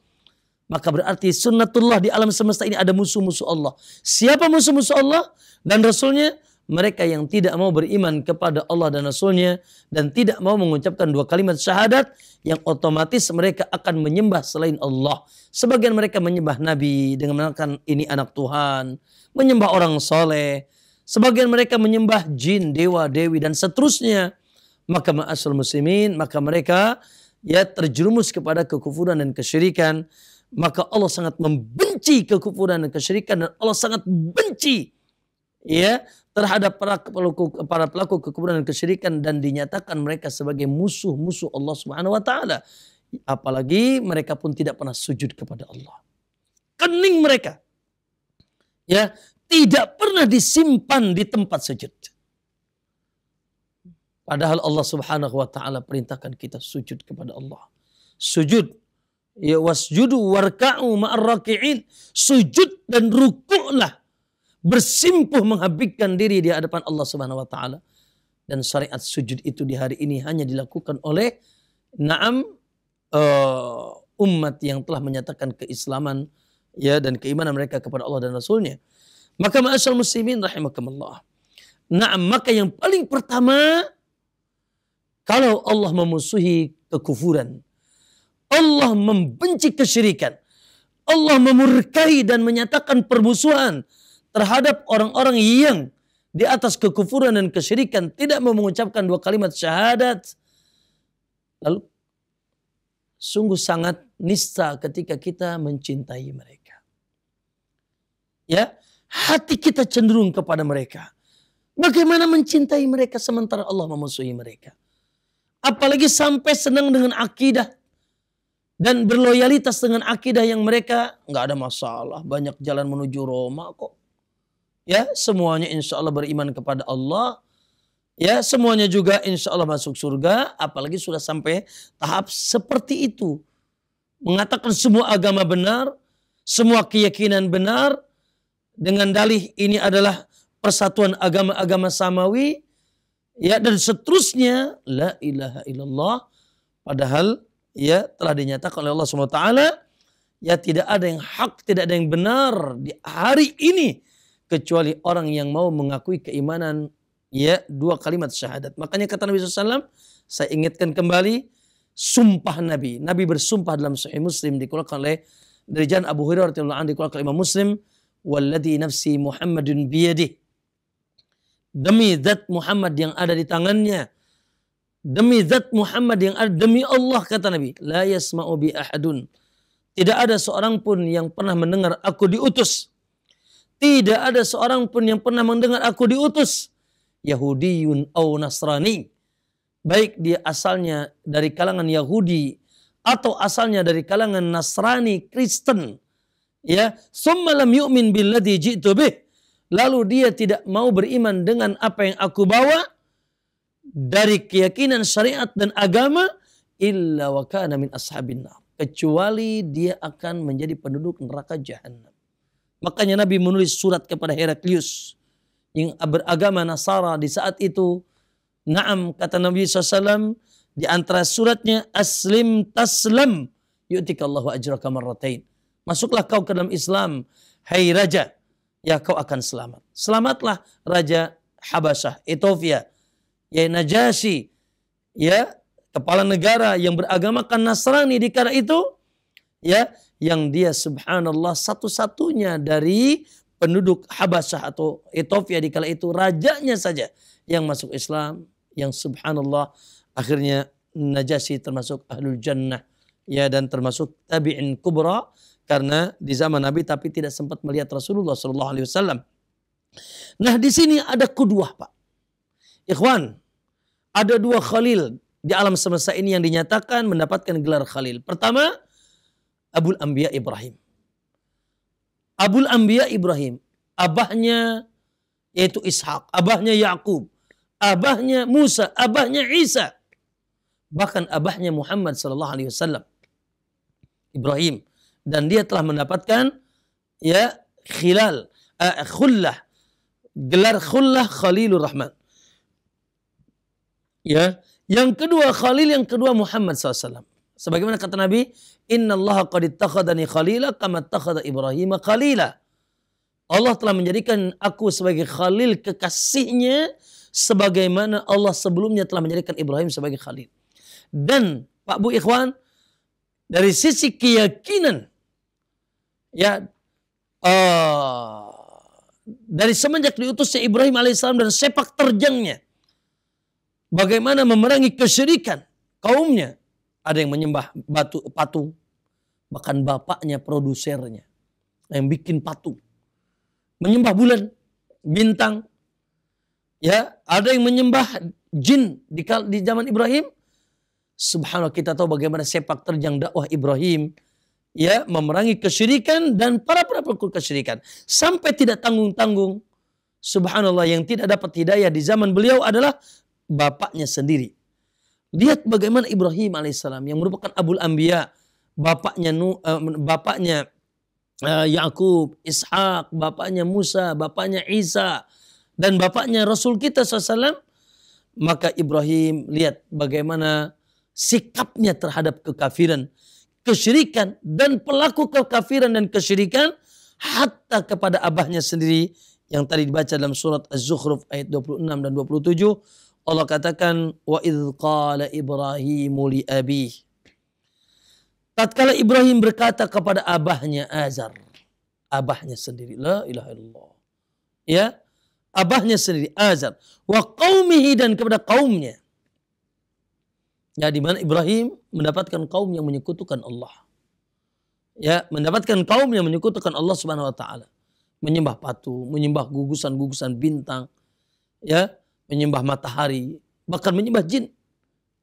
maka berarti sunnatullah di alam semesta ini ada musuh-musuh Allah. Siapa musuh-musuh Allah dan Rasulnya? Mereka yang tidak mau beriman kepada Allah dan Rasulnya dan tidak mau mengucapkan dua kalimat syahadat yang otomatis mereka akan menyembah selain Allah. Sebagian mereka menyembah Nabi dengan mengatakan ini anak Tuhan, menyembah orang soleh. Sebagian mereka menyembah jin, dewa, dewi dan seterusnya. Maka ma'asul muslimin, maka mereka ya terjerumus kepada kekufuran dan kesyirikan maka Allah sangat membenci kekufuran dan kesyirikan dan Allah sangat benci ya terhadap para pelaku para pelaku kekufuran dan kesyirikan dan dinyatakan mereka sebagai musuh-musuh Allah Subhanahu wa taala. Apalagi mereka pun tidak pernah sujud kepada Allah. Kening mereka ya tidak pernah disimpan di tempat sujud. Padahal Allah Subhanahu wa taala perintahkan kita sujud kepada Allah. Sujud Ya wasjudu warka'u ma'arraki'in. Sujud dan ruku'lah Bersimpuh menghabiskan diri di hadapan Allah Subhanahu wa taala. Dan syariat sujud itu di hari ini hanya dilakukan oleh Naam uh, umat yang telah menyatakan keislaman ya dan keimanan mereka kepada Allah dan Rasulnya. Maka ma'asyal muslimin rahimakumullah. Naam maka yang paling pertama kalau Allah memusuhi kekufuran Allah membenci kesyirikan. Allah memurkai dan menyatakan permusuhan terhadap orang-orang yang di atas kekufuran dan kesyirikan tidak mau mengucapkan dua kalimat syahadat. Lalu sungguh sangat nista ketika kita mencintai mereka. Ya, hati kita cenderung kepada mereka. Bagaimana mencintai mereka sementara Allah memusuhi mereka? Apalagi sampai senang dengan akidah dan berloyalitas dengan akidah yang mereka nggak ada masalah banyak jalan menuju Roma kok ya semuanya insya Allah beriman kepada Allah ya semuanya juga insya Allah masuk surga apalagi sudah sampai tahap seperti itu mengatakan semua agama benar semua keyakinan benar dengan dalih ini adalah persatuan agama-agama samawi ya dan seterusnya la ilaha illallah padahal ya telah dinyatakan oleh Allah Subhanahu wa taala ya tidak ada yang hak, tidak ada yang benar di hari ini kecuali orang yang mau mengakui keimanan ya dua kalimat syahadat. Makanya kata Nabi SAW, saya ingatkan kembali sumpah Nabi. Nabi bersumpah dalam Sahih Muslim dikeluarkan oleh dari Jan Abu Hurairah radhiyallahu anhu dikeluarkan oleh Imam Muslim, Walladhi nafsi Muhammadun biyadi. Demi zat Muhammad yang ada di tangannya, demi zat Muhammad yang ada demi Allah kata Nabi la yasma'u bi ahadun tidak ada seorang pun yang pernah mendengar aku diutus tidak ada seorang pun yang pernah mendengar aku diutus Yahudiyun au Nasrani baik dia asalnya dari kalangan Yahudi atau asalnya dari kalangan Nasrani Kristen ya summa lam yu'min billadhi ji'tu bih lalu dia tidak mau beriman dengan apa yang aku bawa dari keyakinan syariat dan agama illa wa kana min ashabin Kecuali dia akan menjadi penduduk neraka jahanam. Makanya Nabi menulis surat kepada Heraklius yang beragama Nasara di saat itu. Naam kata Nabi SAW di antara suratnya aslim taslam yu'tikallahu ajraka marratain. Masuklah kau ke dalam Islam, hai raja, ya kau akan selamat. Selamatlah raja Habasah Etiopia ya Najasyi ya kepala negara yang beragamakan Nasrani di kala itu ya yang dia subhanallah satu-satunya dari penduduk Habasyah atau Ethiopia di kala itu rajanya saja yang masuk Islam yang subhanallah akhirnya Najasyi termasuk ahlul jannah ya dan termasuk tabi'in kubra karena di zaman Nabi tapi tidak sempat melihat Rasulullah Shallallahu alaihi wasallam. Nah, di sini ada kedua, Pak. Ikhwan, ada dua khalil di alam semesta ini yang dinyatakan mendapatkan gelar khalil. Pertama, Abul Ambiya Ibrahim. Abul Ambiya Ibrahim, abahnya yaitu Ishak, abahnya Yakub, abahnya Musa, abahnya Isa, bahkan abahnya Muhammad sallallahu alaihi wasallam. Ibrahim dan dia telah mendapatkan ya khilal uh, khullah gelar khullah Khalilur Rahman. Ya, yang kedua Khalil, yang kedua Muhammad SAW. Sebagaimana kata Nabi, Inna Allah qad ittakhadani khalila kama ittakhada Ibrahim khalila. Allah telah menjadikan aku sebagai khalil kekasihnya sebagaimana Allah sebelumnya telah menjadikan Ibrahim sebagai khalil. Dan Pak Bu Ikhwan, dari sisi keyakinan, ya uh, dari semenjak diutusnya Ibrahim alaihissalam dan sepak terjangnya, bagaimana memerangi kesyirikan kaumnya. Ada yang menyembah batu patung, bahkan bapaknya produsernya yang bikin patung. Menyembah bulan, bintang. Ya, ada yang menyembah jin di, di zaman Ibrahim. Subhanallah kita tahu bagaimana sepak terjang dakwah Ibrahim ya memerangi kesyirikan dan para para pelaku kesyirikan sampai tidak tanggung-tanggung. Subhanallah yang tidak dapat hidayah di zaman beliau adalah bapaknya sendiri. Lihat bagaimana Ibrahim alaihissalam yang merupakan Abul Ambia bapaknya nu, uh, bapaknya uh, Yakub, Ishak, bapaknya Musa, bapaknya Isa, dan bapaknya Rasul kita SAW, maka Ibrahim lihat bagaimana sikapnya terhadap kekafiran, kesyirikan, dan pelaku kekafiran dan kesyirikan, hatta kepada abahnya sendiri yang tadi dibaca dalam surat Az-Zukhruf ayat 26 dan 27 Allah katakan wa idh qala Ibrahim li abi Tatkala Ibrahim berkata kepada abahnya Azar, abahnya sendiri la ilaha illallah. Ya, abahnya sendiri Azar wa qaumihi dan kepada kaumnya. Ya di mana Ibrahim mendapatkan kaum yang menyekutukan Allah. Ya, mendapatkan kaum yang menyekutukan Allah Subhanahu wa taala. Menyembah patung, menyembah gugusan-gugusan bintang. Ya, menyembah matahari, bahkan menyembah jin.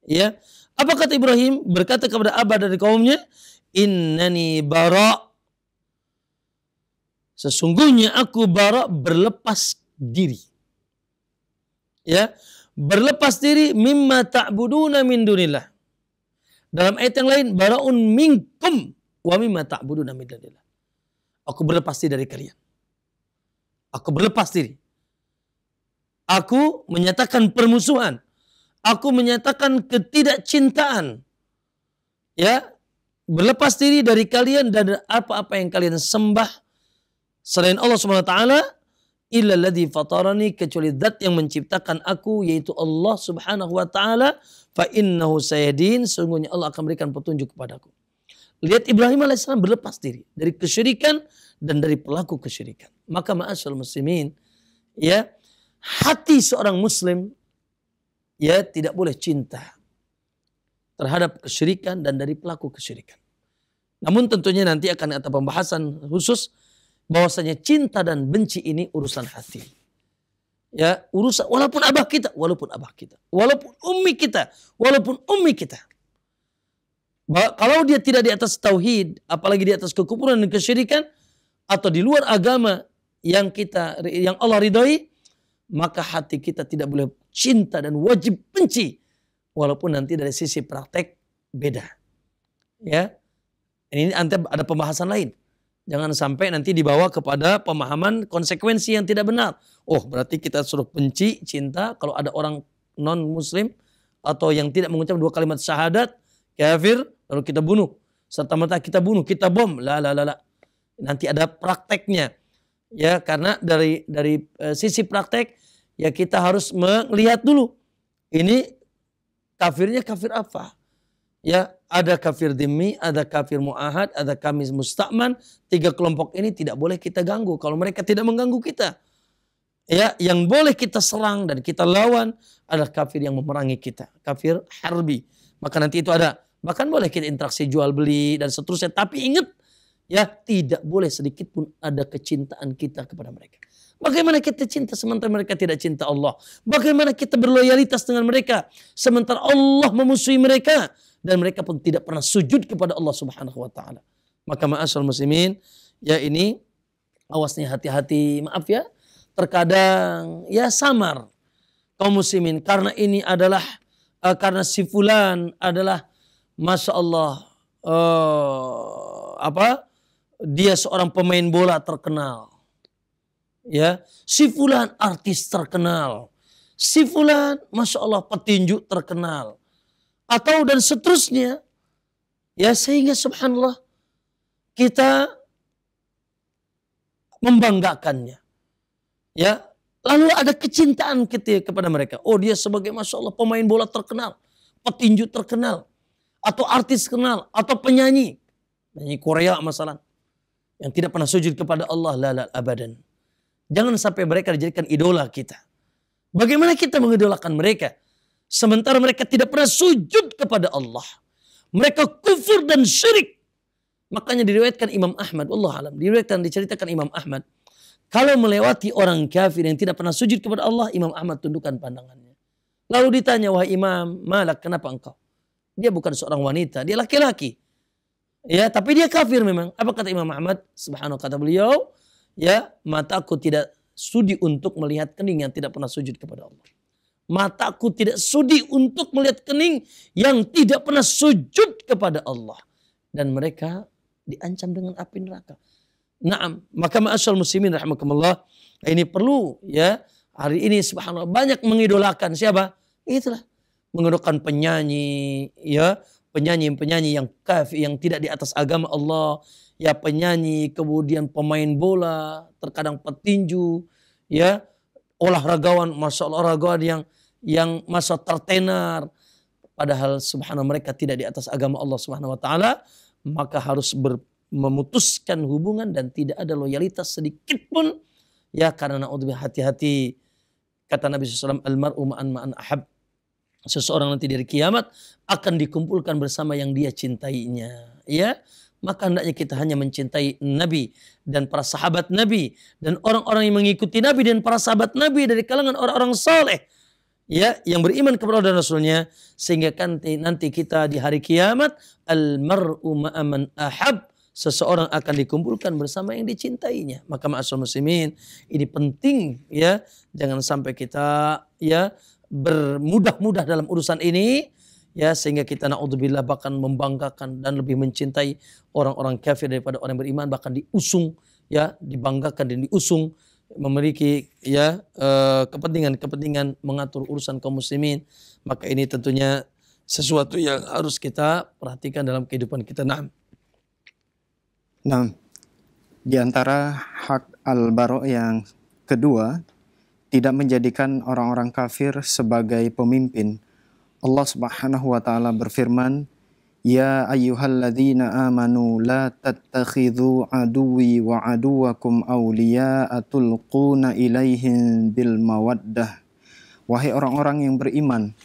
Ya. Apa kata Ibrahim? Berkata kepada Abah dari kaumnya, "Innani bara." Sesungguhnya aku bara berlepas diri. Ya, berlepas diri mimma ta'buduna min dunillah. Dalam ayat yang lain, baraun minkum wa mimma ta'buduna min dunillah. Aku berlepas diri dari kalian. Aku berlepas diri Aku menyatakan permusuhan. Aku menyatakan ketidakcintaan. Ya, berlepas diri dari kalian dan apa-apa yang kalian sembah selain Allah Subhanahu wa taala illa alladhi fatarani kecuali zat yang menciptakan aku yaitu Allah Subhanahu wa taala fa innahu sayadin sungguhnya Allah akan berikan petunjuk kepadaku. Lihat Ibrahim alaihissalam berlepas diri dari kesyirikan dan dari pelaku kesyirikan. Maka ma'asyal muslimin ya hati seorang muslim ya tidak boleh cinta terhadap kesyirikan dan dari pelaku kesyirikan. Namun tentunya nanti akan ada pembahasan khusus bahwasanya cinta dan benci ini urusan hati. Ya, urusan walaupun abah kita, walaupun abah kita, walaupun ummi kita, walaupun ummi kita. Bahwa kalau dia tidak di atas tauhid, apalagi di atas kekufuran dan kesyirikan atau di luar agama yang kita yang Allah ridhoi, maka hati kita tidak boleh cinta dan wajib benci walaupun nanti dari sisi praktek beda. Ya. Ini nanti ada pembahasan lain. Jangan sampai nanti dibawa kepada pemahaman konsekuensi yang tidak benar. Oh, berarti kita suruh benci, cinta kalau ada orang non muslim atau yang tidak mengucap dua kalimat syahadat, kafir, lalu kita bunuh. Serta merta kita bunuh, kita bom. La la la Nanti ada prakteknya. Ya, karena dari dari e, sisi praktek ya kita harus melihat dulu ini kafirnya kafir apa ya ada kafir demi ada kafir muahad ada kami musta'man tiga kelompok ini tidak boleh kita ganggu kalau mereka tidak mengganggu kita ya yang boleh kita serang dan kita lawan adalah kafir yang memerangi kita kafir harbi maka nanti itu ada bahkan boleh kita interaksi jual beli dan seterusnya tapi ingat ya tidak boleh sedikit pun ada kecintaan kita kepada mereka Bagaimana kita cinta sementara mereka tidak cinta Allah? Bagaimana kita berloyalitas dengan mereka sementara Allah memusuhi mereka dan mereka pun tidak pernah sujud kepada Allah Subhanahu wa taala. Maka ma'asyar muslimin, ya ini awasnya hati-hati, maaf ya. Terkadang ya samar kaum muslimin karena ini adalah uh, karena si fulan adalah masya Allah uh, apa dia seorang pemain bola terkenal ya si fulan artis terkenal si fulan masya Allah petinju terkenal atau dan seterusnya ya sehingga subhanallah kita membanggakannya ya lalu ada kecintaan kita kepada mereka oh dia sebagai masya Allah pemain bola terkenal petinju terkenal atau artis kenal atau penyanyi penyanyi Korea masalah yang tidak pernah sujud kepada Allah la la abadan Jangan sampai mereka dijadikan idola kita. Bagaimana kita mengidolakan mereka? Sementara mereka tidak pernah sujud kepada Allah. Mereka kufur dan syirik. Makanya diriwayatkan Imam Ahmad. Allah alam. Diriwayatkan, diceritakan Imam Ahmad. Kalau melewati orang kafir yang tidak pernah sujud kepada Allah, Imam Ahmad tundukkan pandangannya. Lalu ditanya, wahai Imam Malak, kenapa engkau? Dia bukan seorang wanita, dia laki-laki. Ya, tapi dia kafir memang. Apa kata Imam Ahmad? Subhanahu kata beliau, ya mataku tidak sudi untuk melihat kening yang tidak pernah sujud kepada Allah. Mataku tidak sudi untuk melihat kening yang tidak pernah sujud kepada Allah. Dan mereka diancam dengan api neraka. Naam, maka ma'asyal muslimin Rahmatullah. Ini perlu ya. Hari ini subhanallah banyak mengidolakan siapa? Itulah. Mengidolakan penyanyi ya. Penyanyi-penyanyi yang kafir, yang tidak di atas agama Allah ya penyanyi, kemudian pemain bola, terkadang petinju, ya olahragawan, masalah olahragawan yang yang masa tertenar. Padahal subhanallah mereka tidak di atas agama Allah subhanahu wa ta'ala. Maka harus ber, memutuskan hubungan dan tidak ada loyalitas sedikit pun. Ya karena na'udzubillah hati-hati. Kata Nabi SAW, Al-mar'u ma'an ma'an ahab. Seseorang nanti dari kiamat akan dikumpulkan bersama yang dia cintainya. Ya, maka hendaknya kita hanya mencintai Nabi dan para sahabat Nabi dan orang-orang yang mengikuti Nabi dan para sahabat Nabi dari kalangan orang-orang saleh ya yang beriman kepada Allah dan Rasulnya sehingga nanti, nanti kita di hari kiamat al mar'u ma'aman ahab seseorang akan dikumpulkan bersama yang dicintainya maka ma'asul muslimin ini penting ya jangan sampai kita ya bermudah-mudah dalam urusan ini ya sehingga kita naudzubillah bahkan membanggakan dan lebih mencintai orang-orang kafir daripada orang yang beriman bahkan diusung ya dibanggakan dan diusung memiliki ya eh, kepentingan-kepentingan mengatur urusan kaum muslimin maka ini tentunya sesuatu yang harus kita perhatikan dalam kehidupan kita. Nah, nah di antara hak al-baro yang kedua tidak menjadikan orang-orang kafir sebagai pemimpin Allah Subhanahu wa taala berfirman, "Ya ayyuhalladzina amanu la tattakhidhu aduwi wa aduwakum awliya'a tulquna ilaihim bil mawaddah." Wahai orang-orang yang beriman,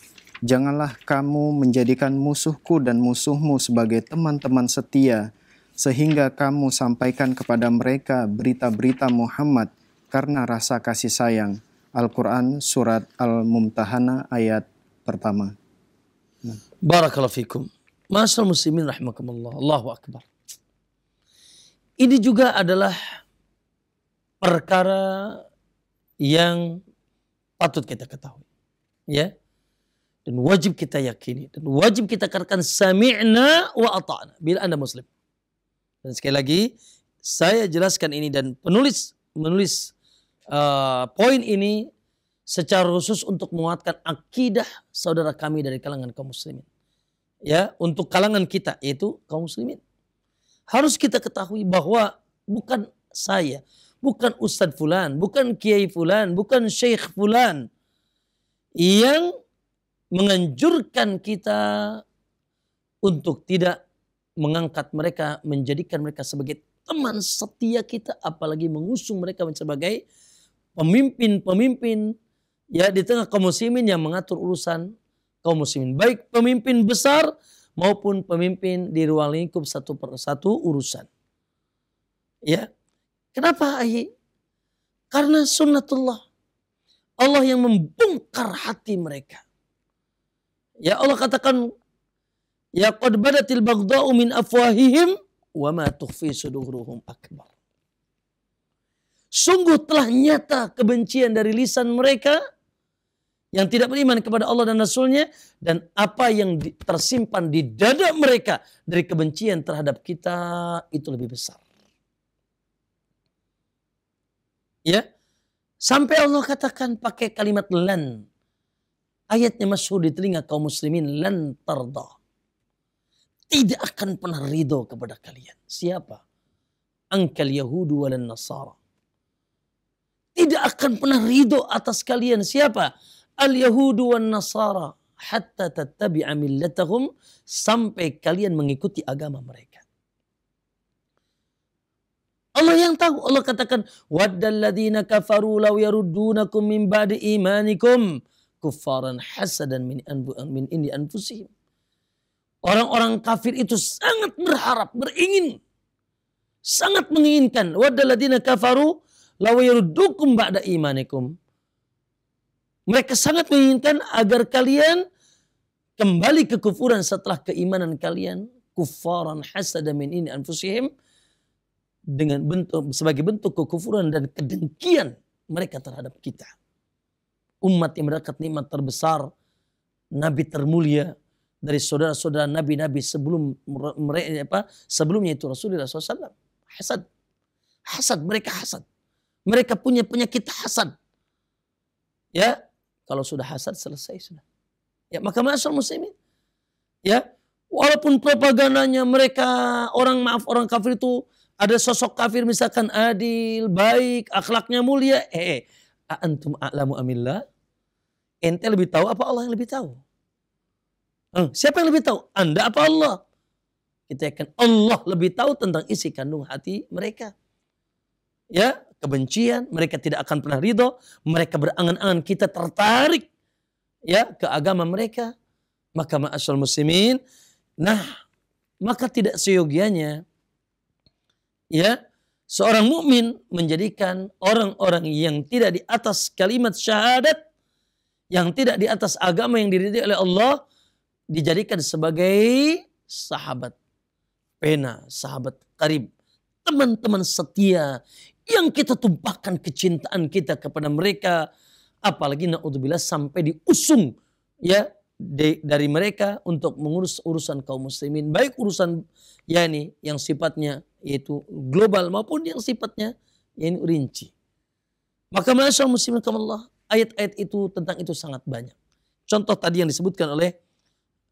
janganlah kamu menjadikan musuhku dan musuhmu sebagai teman-teman setia sehingga kamu sampaikan kepada mereka berita-berita Muhammad karena rasa kasih sayang. Al-Quran Surat Al-Mumtahana ayat pertama. Barakallahu fikum. Masyarakat رحمكم الله الله Akbar. Ini juga adalah perkara yang patut kita ketahui. Ya. Dan wajib kita yakini. Dan wajib kita katakan sami'na wa ata'na. Bila anda muslim. Dan sekali lagi, saya jelaskan ini dan penulis menulis uh, poin ini secara khusus untuk menguatkan akidah saudara kami dari kalangan kaum muslimin ya untuk kalangan kita yaitu kaum muslimin. Harus kita ketahui bahwa bukan saya, bukan Ustadz Fulan, bukan Kiai Fulan, bukan Syekh Fulan yang menganjurkan kita untuk tidak mengangkat mereka, menjadikan mereka sebagai teman setia kita, apalagi mengusung mereka sebagai pemimpin-pemimpin ya di tengah kaum muslimin yang mengatur urusan kaum muslimin. Baik pemimpin besar maupun pemimpin di ruang lingkup satu satu urusan. Ya. Kenapa ayi Karena sunnatullah. Allah yang membongkar hati mereka. Ya Allah katakan Ya qad badatil baghdha'u min afwahihim wa ma tukhfi suduruhum akbar. Sungguh telah nyata kebencian dari lisan mereka yang tidak beriman kepada Allah dan Rasulnya dan apa yang tersimpan di dada mereka dari kebencian terhadap kita itu lebih besar. Ya, sampai Allah katakan pakai kalimat lan. Ayatnya masuk di telinga kaum muslimin lan tarda. Tidak akan pernah ridho kepada kalian. Siapa? Angkal Yahudi walan Nasara. Tidak akan pernah ridho atas kalian. Siapa? al-yahudu wan nasara hatta tattabi'a millatahum sampai kalian mengikuti agama mereka. Allah yang tahu. Allah katakan, "Waddalladzina kafaru law yaruddunakum min ba'di imanikum kuffaran hasadan min anbu min indi anfusihim." Orang-orang kafir itu sangat berharap, beringin, sangat menginginkan. Waddalladzina kafaru law yaruddukum ba'da imanikum mereka sangat menginginkan agar kalian kembali ke kufuran setelah keimanan kalian. Kufaran hasadamin min ini anfusihim. Dengan bentuk, sebagai bentuk kekufuran dan kedengkian mereka terhadap kita. Umat yang mendekat nikmat terbesar, Nabi termulia dari saudara-saudara Nabi-Nabi sebelum mereka apa sebelumnya itu Rasulullah SAW. Hasad. Hasad, mereka hasad. Mereka punya penyakit hasad. Ya, kalau sudah hasad selesai sudah. Ya, maka masyarakat muslimin. Ya, walaupun propagandanya mereka orang maaf orang kafir itu ada sosok kafir misalkan adil, baik, akhlaknya mulia. Eh, eh. antum a'lamu amillah? Ente lebih tahu apa Allah yang lebih tahu? Hmm. siapa yang lebih tahu? Anda apa Allah? Kita akan Allah lebih tahu tentang isi kandung hati mereka. Ya, kebencian, mereka tidak akan pernah ridho, mereka berangan-angan kita tertarik ya ke agama mereka. Maka ma'asyal muslimin, nah maka tidak seyogianya ya seorang mukmin menjadikan orang-orang yang tidak di atas kalimat syahadat yang tidak di atas agama yang diridhi oleh Allah dijadikan sebagai sahabat pena sahabat karib teman-teman setia yang kita tumpahkan kecintaan kita kepada mereka apalagi naudzubillah sampai diusung ya de, dari mereka untuk mengurus urusan kaum muslimin baik urusan yakni yang sifatnya yaitu global maupun yang sifatnya yakni rinci maka masyaallah muslimin Allah ayat-ayat itu tentang itu sangat banyak contoh tadi yang disebutkan oleh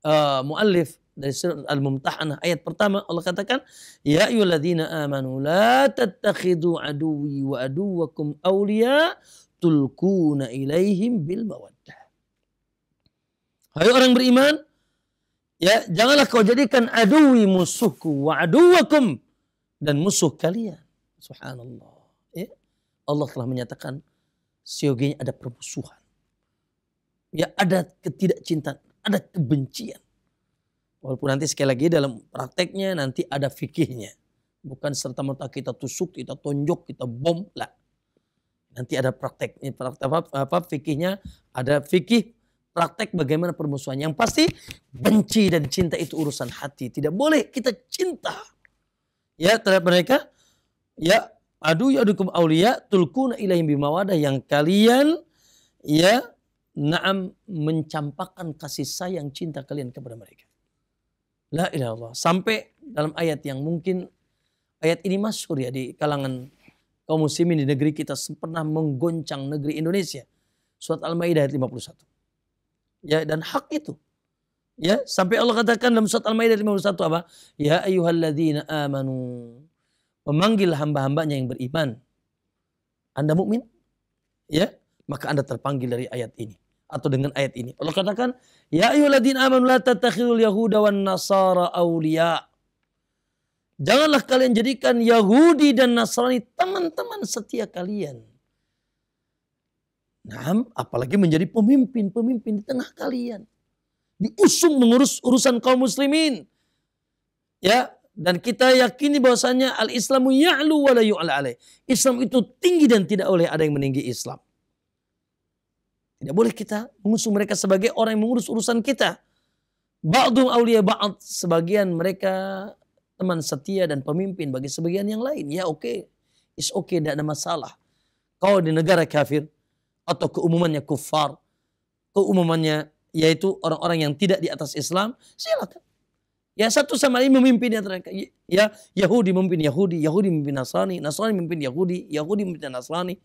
uh, muallif dari surat Al-Mumtahanah ayat pertama Allah katakan ya ayyuhalladzina amanu la tattakhidu aduwwi wa aduwwakum awliya tulkuna ilaihim bil mawaddah. Hai orang beriman, ya janganlah kau jadikan aduwi musuhku wa aduwakum dan musuh kalian. Subhanallah. Ya. Allah telah menyatakan siogenya ada permusuhan. Ya ada ketidakcintaan, ada kebencian. Walaupun nanti sekali lagi dalam prakteknya nanti ada fikihnya. Bukan serta-merta kita tusuk, kita tonjok, kita bom lah. Nanti ada prakteknya, praktek apa, apa fikihnya, ada fikih praktek bagaimana permusuhan. Yang pasti benci dan cinta itu urusan hati. Tidak boleh kita cinta ya terhadap mereka. Ya adu ya adukum aulia tulkuna ilahim bimawadah yang kalian ya naam mencampakkan kasih sayang cinta kalian kepada mereka. La ilaha illallah. Sampai dalam ayat yang mungkin ayat ini masuk ya di kalangan kaum muslimin di negeri kita pernah menggoncang negeri Indonesia. Surat Al-Maidah ayat 51. Ya dan hak itu. Ya, sampai Allah katakan dalam surat Al-Maidah 51 apa? Ya ayyuhalladzina amanu. Memanggil hamba-hambanya yang beriman. Anda mukmin? Ya, maka Anda terpanggil dari ayat ini atau dengan ayat ini. Allah katakan, "Ya ayyuhalladzina amanu la tattakhidul yahuda wan nasara awliya." Janganlah kalian jadikan Yahudi dan Nasrani teman-teman setia kalian. Nah, apalagi menjadi pemimpin-pemimpin di tengah kalian. Diusung mengurus urusan kaum muslimin. Ya, dan kita yakini bahwasanya al-Islamu ya'lu wa la yu'la alaih. Islam itu tinggi dan tidak oleh ada yang meninggi Islam. Tidak boleh kita mengusung mereka sebagai orang yang mengurus urusan kita. Ba'dum awliya ba'd. Sebagian mereka teman setia dan pemimpin bagi sebagian yang lain. Ya oke. Okay. It's okay. Tidak ada masalah. Kau di negara kafir. Atau keumumannya kufar. Keumumannya yaitu orang-orang yang tidak di atas Islam. Silakan. Ya satu sama lain memimpin antara ya Yahudi memimpin Yahudi, Yahudi memimpin Nasrani, Nasrani memimpin Yahudi, Yahudi memimpin Nasrani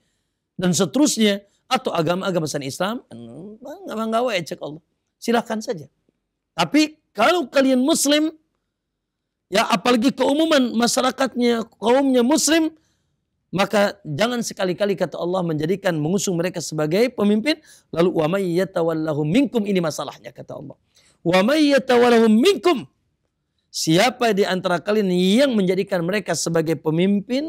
dan seterusnya atau agama-agama selain Islam, nggak wae cek Allah. Silahkan saja. Tapi kalau kalian muslim, ya apalagi keumuman masyarakatnya, kaumnya muslim, maka jangan sekali-kali kata Allah menjadikan mengusung mereka sebagai pemimpin lalu wa may minkum ini masalahnya kata Allah wa may minkum siapa di antara kalian yang menjadikan mereka sebagai pemimpin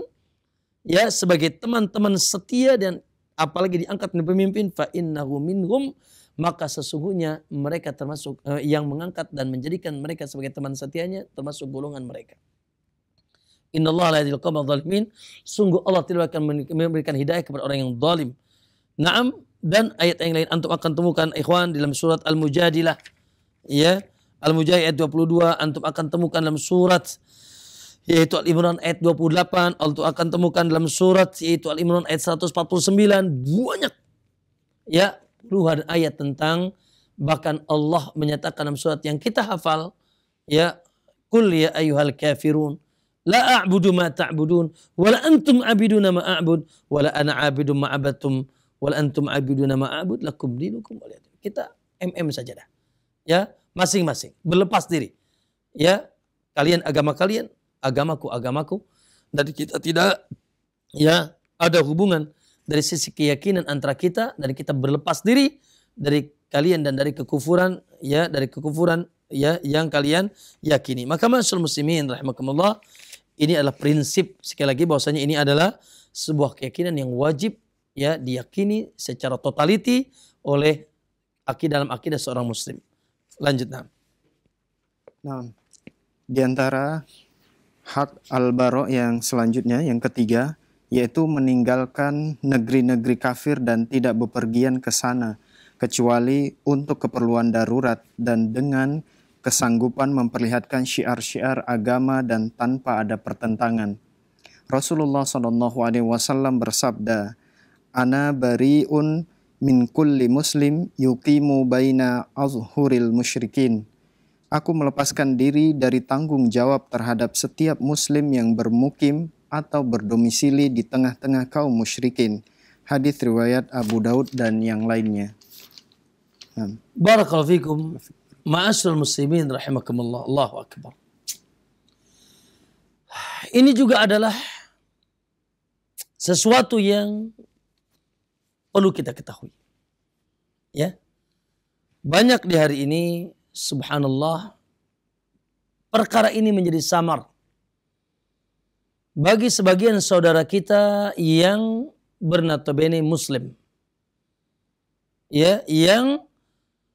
ya sebagai teman-teman setia dan apalagi diangkat menjadi pemimpin fa innahu minhum maka sesungguhnya mereka termasuk eh, yang mengangkat dan menjadikan mereka sebagai teman setianya termasuk golongan mereka. Innallaha la yahdil Sungguh Allah tidak akan memberikan hidayah kepada orang yang zalim. Naam dan ayat yang lain antum akan temukan ikhwan dalam surat Al-Mujadilah. Ya, Al-Mujadilah ayat 22 antum akan temukan dalam surat yaitu Al-Imran ayat 28, Allah akan temukan dalam surat yaitu Al-Imran ayat 149 banyak ya puluhan ayat tentang bahkan Allah menyatakan dalam surat yang kita hafal ya kul ya ayyuhal kafirun la a'budu ma ta'budun wa la antum abiduna ma a'bud wa la ana abidu ma abattum wa la antum abiduna ma a'bud lakum dinukum kita mm saja dah ya masing-masing berlepas diri ya kalian agama kalian agamaku agamaku dan kita tidak ya ada hubungan dari sisi keyakinan antara kita dan kita berlepas diri dari kalian dan dari kekufuran ya dari kekufuran ya yang kalian yakini maka masyarakat muslimin rahimakumullah ini adalah prinsip sekali lagi bahwasanya ini adalah sebuah keyakinan yang wajib ya diyakini secara totaliti oleh akidah dalam akidah seorang muslim. Lanjut nah. Nah, di antara hak al-baro yang selanjutnya, yang ketiga, yaitu meninggalkan negeri-negeri kafir dan tidak bepergian ke sana, kecuali untuk keperluan darurat dan dengan kesanggupan memperlihatkan syiar-syiar agama dan tanpa ada pertentangan. Rasulullah Shallallahu bersabda, "Ana bariun min kulli muslim yukimu baina azhuril musyrikin." aku melepaskan diri dari tanggung jawab terhadap setiap muslim yang bermukim atau berdomisili di tengah-tengah kaum musyrikin. Hadis riwayat Abu Daud dan yang lainnya. Hmm. Barakallahu fikum. Ma'asyiral muslimin rahimakumullah. Allahu akbar. Ini juga adalah sesuatu yang perlu kita ketahui. Ya. Banyak di hari ini subhanallah perkara ini menjadi samar bagi sebagian saudara kita yang bernatobene muslim ya yang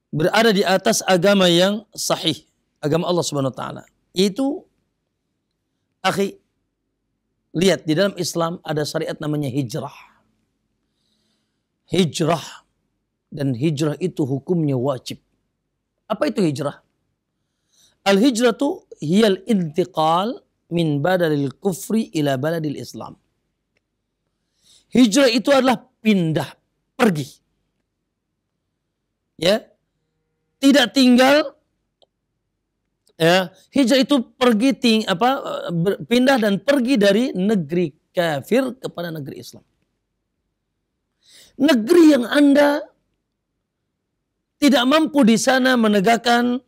berada di atas agama yang sahih agama Allah Subhanahu wa taala itu akhi lihat di dalam Islam ada syariat namanya hijrah hijrah dan hijrah itu hukumnya wajib apa itu hijrah? Al-hijrah itu hiyal intiqal min badalil kufri ila baladil islam. Hijrah itu adalah pindah, pergi. Ya. Tidak tinggal ya. Hijrah itu pergi ting, apa pindah dan pergi dari negeri kafir kepada negeri Islam. Negeri yang Anda tidak mampu di sana menegakkan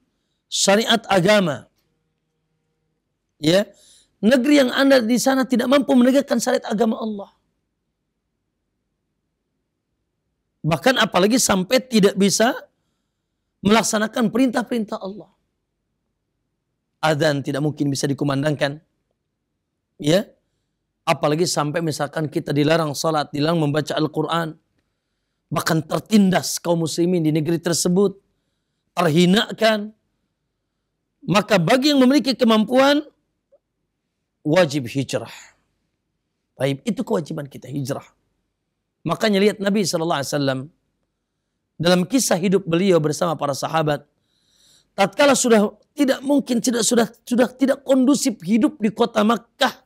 syariat agama. Ya, negeri yang Anda di sana tidak mampu menegakkan syariat agama Allah. Bahkan apalagi sampai tidak bisa melaksanakan perintah-perintah Allah. Adzan tidak mungkin bisa dikumandangkan. Ya. Apalagi sampai misalkan kita dilarang salat, dilarang membaca Al-Qur'an, bahkan tertindas kaum muslimin di negeri tersebut, terhinakan. Maka bagi yang memiliki kemampuan wajib hijrah. Baik, itu kewajiban kita hijrah. Makanya lihat Nabi saw dalam kisah hidup beliau bersama para sahabat, tatkala sudah tidak mungkin tidak sudah sudah tidak kondusif hidup di kota Makkah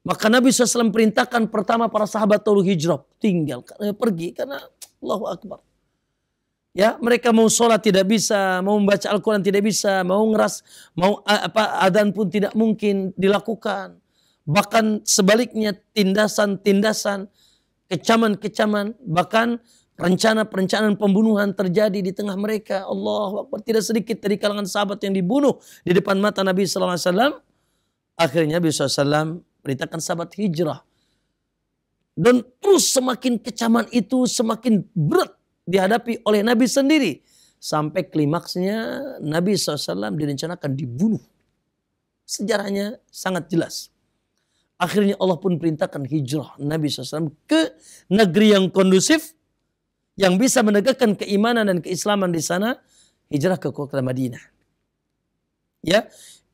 maka Nabi SAW perintahkan pertama para sahabat tolu hijrah. Tinggal, pergi karena Allahu Akbar. Ya, mereka mau sholat tidak bisa, mau membaca Al-Quran tidak bisa, mau ngeras, mau eh, apa adan pun tidak mungkin dilakukan. Bahkan sebaliknya tindasan-tindasan, kecaman-kecaman, bahkan rencana-perencanaan pembunuhan terjadi di tengah mereka. Allah Akbar. Tidak sedikit dari kalangan sahabat yang dibunuh di depan mata Nabi SAW. Akhirnya Nabi SAW perintahkan sahabat hijrah. Dan terus semakin kecaman itu semakin berat dihadapi oleh Nabi sendiri. Sampai klimaksnya Nabi SAW direncanakan dibunuh. Sejarahnya sangat jelas. Akhirnya Allah pun perintahkan hijrah Nabi SAW ke negeri yang kondusif. Yang bisa menegakkan keimanan dan keislaman di sana. Hijrah ke kota Madinah. Ya,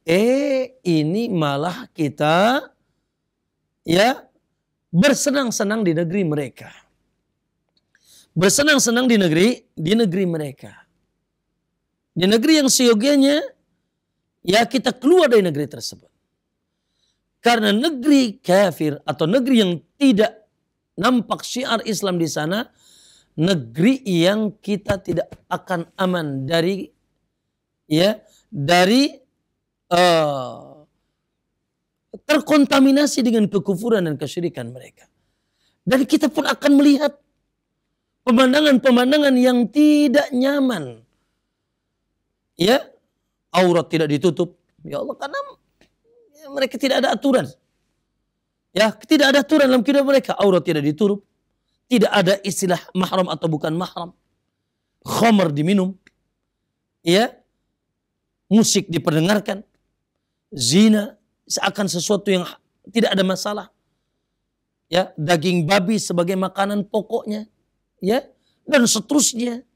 Eh ini malah kita ya bersenang-senang di negeri mereka. Bersenang-senang di negeri di negeri mereka. Di negeri yang seyogianya ya kita keluar dari negeri tersebut. Karena negeri kafir atau negeri yang tidak nampak syiar Islam di sana, negeri yang kita tidak akan aman dari ya dari uh, terkontaminasi dengan kekufuran dan kesyirikan mereka. Dan kita pun akan melihat pemandangan-pemandangan yang tidak nyaman. Ya, aurat tidak ditutup. Ya Allah, karena mereka tidak ada aturan. Ya, tidak ada aturan dalam kehidupan mereka. Aurat tidak ditutup. Tidak ada istilah mahram atau bukan mahram. Khomer diminum. Ya, musik diperdengarkan. Zina seakan sesuatu yang tidak ada masalah. Ya, daging babi sebagai makanan pokoknya, ya, dan seterusnya.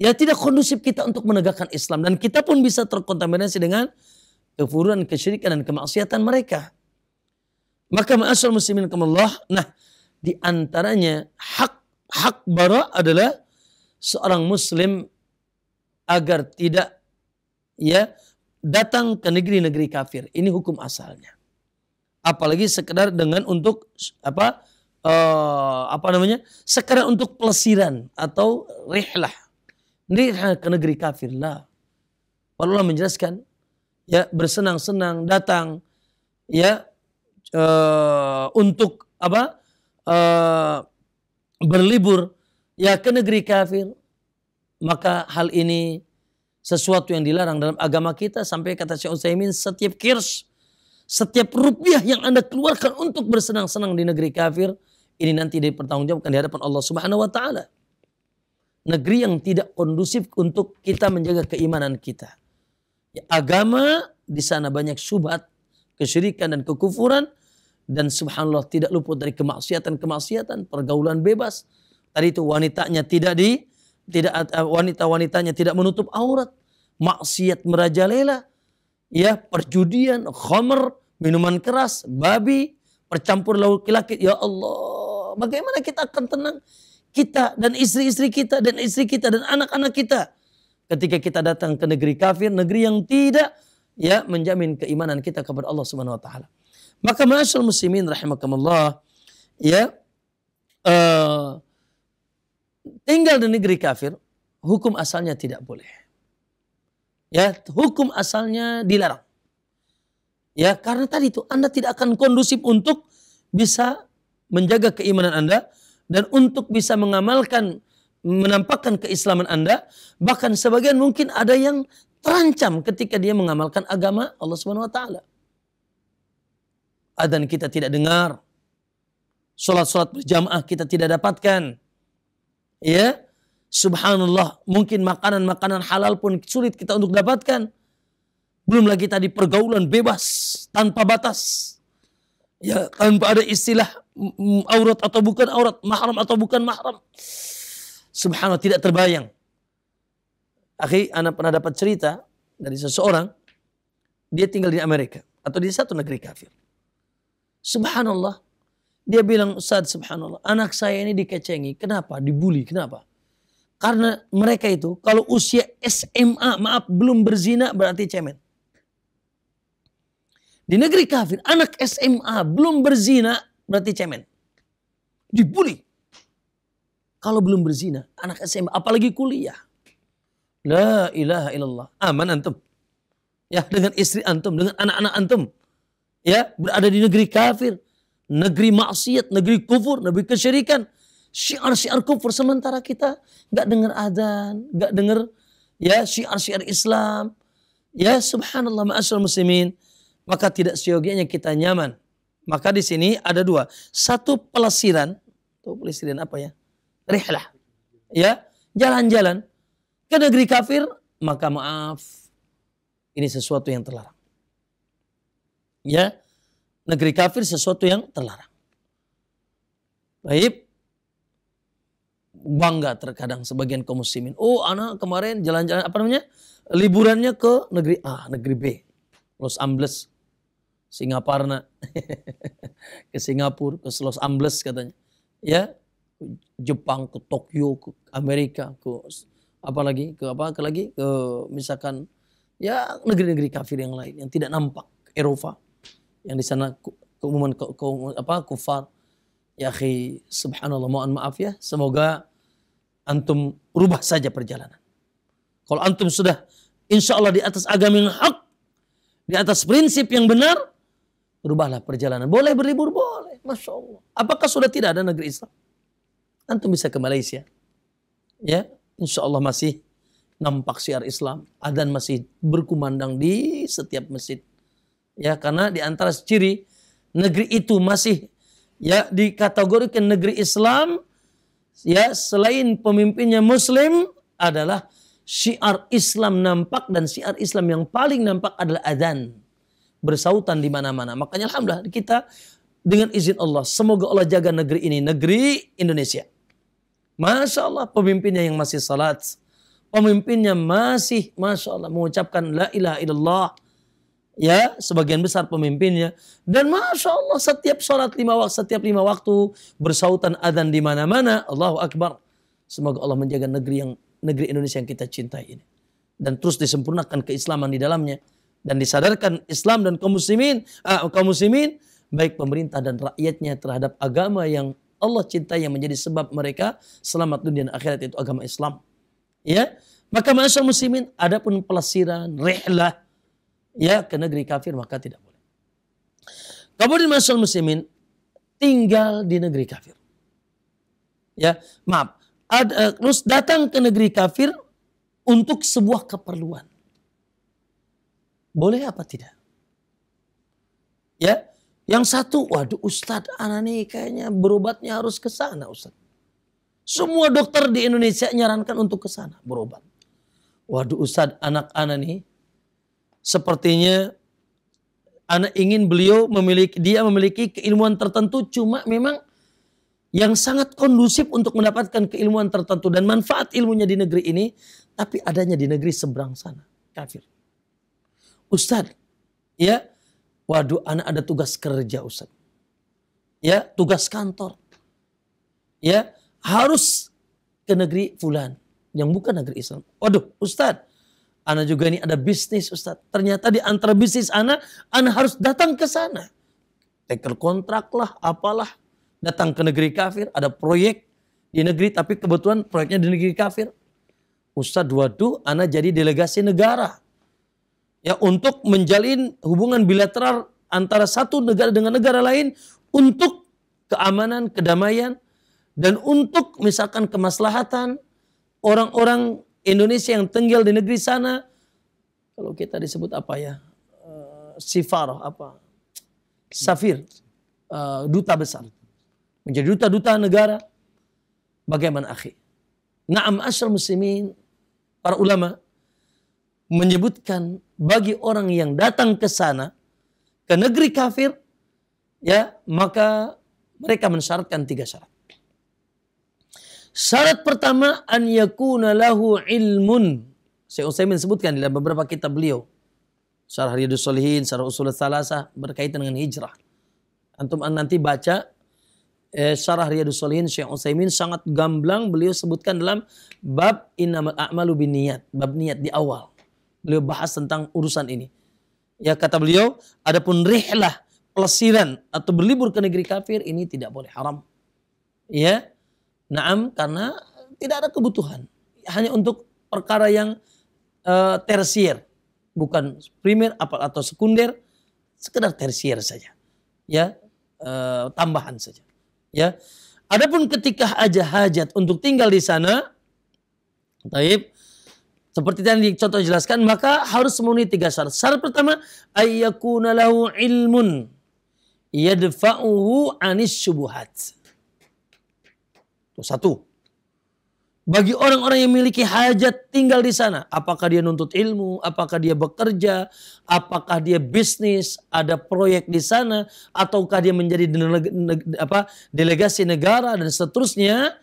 Ya, tidak kondusif kita untuk menegakkan Islam dan kita pun bisa terkontaminasi dengan kefuruan, kesyirikan dan kemaksiatan mereka. Maka ma'asyar muslimin kemullah, nah di antaranya hak hak bara adalah seorang muslim agar tidak ya datang ke negeri-negeri kafir. Ini hukum asalnya. Apalagi sekedar dengan untuk apa uh, apa namanya? Sekedar untuk pelesiran atau rihlah. Rihlah ke negeri kafir nah, lah. Allah menjelaskan ya bersenang-senang datang ya uh, untuk apa? Uh, berlibur ya ke negeri kafir maka hal ini sesuatu yang dilarang dalam agama kita sampai kata Syekh Utsaimin setiap kirs setiap rupiah yang Anda keluarkan untuk bersenang-senang di negeri kafir ini nanti dipertanggungjawabkan di hadapan Allah Subhanahu wa taala. Negeri yang tidak kondusif untuk kita menjaga keimanan kita. Ya, agama di sana banyak syubhat, kesyirikan dan kekufuran dan subhanallah tidak luput dari kemaksiatan-kemaksiatan, pergaulan bebas. Tadi itu wanitanya tidak di tidak eh, wanita-wanitanya tidak menutup aurat, maksiat merajalela, ya perjudian, khomer, minuman keras, babi, percampur lauk laki-laki. Ya Allah, bagaimana kita akan tenang? Kita dan istri-istri kita dan istri kita dan anak-anak kita ketika kita datang ke negeri kafir, negeri yang tidak ya menjamin keimanan kita kepada Allah Subhanahu wa taala. Maka masyal muslimin rahimakumullah ya uh, tinggal di negeri kafir, hukum asalnya tidak boleh. Ya, hukum asalnya dilarang. Ya, karena tadi itu Anda tidak akan kondusif untuk bisa menjaga keimanan Anda dan untuk bisa mengamalkan menampakkan keislaman Anda, bahkan sebagian mungkin ada yang terancam ketika dia mengamalkan agama Allah Subhanahu wa taala. Adzan kita tidak dengar. sholat salat berjamaah kita tidak dapatkan Ya, subhanallah, mungkin makanan-makanan halal pun sulit kita untuk dapatkan. Belum lagi tadi pergaulan bebas, tanpa batas. Ya, tanpa ada istilah aurat atau bukan aurat, mahram atau bukan mahram. Subhanallah, tidak terbayang. Akhi, anak pernah dapat cerita dari seseorang, dia tinggal di Amerika atau di satu negeri kafir. Subhanallah, dia bilang, Ustaz subhanallah, anak saya ini dikecengi. Kenapa? Dibully. Kenapa? Karena mereka itu kalau usia SMA, maaf, belum berzina berarti cemen. Di negeri kafir, anak SMA belum berzina berarti cemen. Dibully. Kalau belum berzina, anak SMA, apalagi kuliah. La ilaha illallah. Aman antum. Ya, dengan istri antum, dengan anak-anak antum. Ya, berada di negeri kafir negeri maksiat, negeri kufur, negeri kesyirikan. Syiar-syiar kufur sementara kita nggak dengar adzan, nggak dengar ya syiar-syiar Islam. Ya subhanallah ma'asyar muslimin. Maka tidak seyogianya kita nyaman. Maka di sini ada dua. Satu pelesiran, tuh pelesiran apa ya? Rihlah. Ya, jalan-jalan ke negeri kafir, maka maaf. Ini sesuatu yang terlarang. Ya, negeri kafir sesuatu yang terlarang. Baik, bangga terkadang sebagian kaum muslimin. Oh, anak kemarin jalan-jalan apa namanya? liburannya ke negeri A, negeri B. Los Angeles, Singaparna. ke Singapura, ke Los Angeles katanya. Ya, Jepang, ke Tokyo, ke Amerika, ke apa lagi? Ke apa? Ke lagi? Ke misalkan ya negeri-negeri kafir yang lain yang tidak nampak, Eropa yang di sana keumuman ke, ke, apa kufar ya akhi subhanallah mohon maaf ya semoga antum rubah saja perjalanan kalau antum sudah insya Allah di atas agama yang hak di atas prinsip yang benar rubahlah perjalanan boleh berlibur boleh masya Allah apakah sudah tidak ada negeri Islam antum bisa ke Malaysia ya insya Allah masih nampak siar Islam adan masih berkumandang di setiap masjid ya karena di antara ciri negeri itu masih ya dikategorikan negeri Islam ya selain pemimpinnya muslim adalah syiar Islam nampak dan syiar Islam yang paling nampak adalah azan bersautan di mana-mana. Makanya alhamdulillah kita dengan izin Allah semoga Allah jaga negeri ini, negeri Indonesia. Masya Allah pemimpinnya yang masih salat, pemimpinnya masih Masya Allah mengucapkan la ilaha illallah, ya sebagian besar pemimpinnya dan masya Allah setiap sholat lima waktu setiap lima waktu bersautan adzan di mana-mana Allahu Akbar semoga Allah menjaga negeri yang negeri Indonesia yang kita cintai ini dan terus disempurnakan keislaman di dalamnya dan disadarkan Islam dan kaum muslimin ah, kaum muslimin baik pemerintah dan rakyatnya terhadap agama yang Allah cintai yang menjadi sebab mereka selamat dunia dan akhirat itu agama Islam ya maka masyarakat muslimin adapun pelesiran rihlah ya ke negeri kafir maka tidak boleh. Kemudian masal muslimin tinggal di negeri kafir. Ya, maaf. Ad, uh, terus datang ke negeri kafir untuk sebuah keperluan. Boleh apa tidak? Ya, yang satu, waduh Ustadz, anak nih kayaknya berobatnya harus ke sana Ustadz. Semua dokter di Indonesia nyarankan untuk ke sana berobat. Waduh Ustadz, anak anak nih sepertinya anak ingin beliau memiliki dia memiliki keilmuan tertentu cuma memang yang sangat kondusif untuk mendapatkan keilmuan tertentu dan manfaat ilmunya di negeri ini tapi adanya di negeri seberang sana kafir Ustadz ya waduh anak ada tugas kerja Ustadz ya tugas kantor ya harus ke negeri fulan yang bukan negeri Islam waduh Ustadz Ana juga ini ada bisnis Ustaz. Ternyata di antara bisnis Ana, Ana harus datang ke sana. Teker kontrak lah, apalah. Datang ke negeri kafir, ada proyek di negeri, tapi kebetulan proyeknya di negeri kafir. Ustaz waduh, Ana jadi delegasi negara. Ya untuk menjalin hubungan bilateral antara satu negara dengan negara lain untuk keamanan, kedamaian, dan untuk misalkan kemaslahatan orang-orang Indonesia yang tinggal di negeri sana, kalau kita disebut apa ya, uh, sifaroh apa, safir, eh, duta besar. Menjadi duta-duta negara, bagaimana akhi? Naam asyar muslimin, para ulama menyebutkan bagi orang yang datang ke sana, ke negeri kafir, ya maka mereka mensyaratkan tiga syarat. Syarat pertama an yakuna lahu ilmun. Syekh Utsaimin sebutkan dalam beberapa kitab beliau. Syarah Riyadus Solihin, Syarah Usul Tsalatsah berkaitan dengan hijrah. Antum nanti baca eh, Syarah Riyadus Solihin Syekh Utsaimin sangat gamblang beliau sebutkan dalam bab innamal a'malu binniyat, bab niat di awal. Beliau bahas tentang urusan ini. Ya kata beliau, adapun rihlah pelesiran atau berlibur ke negeri kafir ini tidak boleh haram. Ya, Naam karena tidak ada kebutuhan. Hanya untuk perkara yang uh, tersier, bukan primer atau sekunder, sekedar tersier saja. Ya, uh, tambahan saja. Ya. Adapun ketika aja hajat untuk tinggal di sana, taib, seperti yang dicontoh jelaskan, maka harus memenuhi tiga syarat. Syarat pertama, ayyakuna lahu ilmun yadfa'uhu anis syubuhat satu. Bagi orang-orang yang memiliki hajat tinggal di sana. Apakah dia nuntut ilmu, apakah dia bekerja, apakah dia bisnis, ada proyek di sana, ataukah dia menjadi delegasi negara dan seterusnya.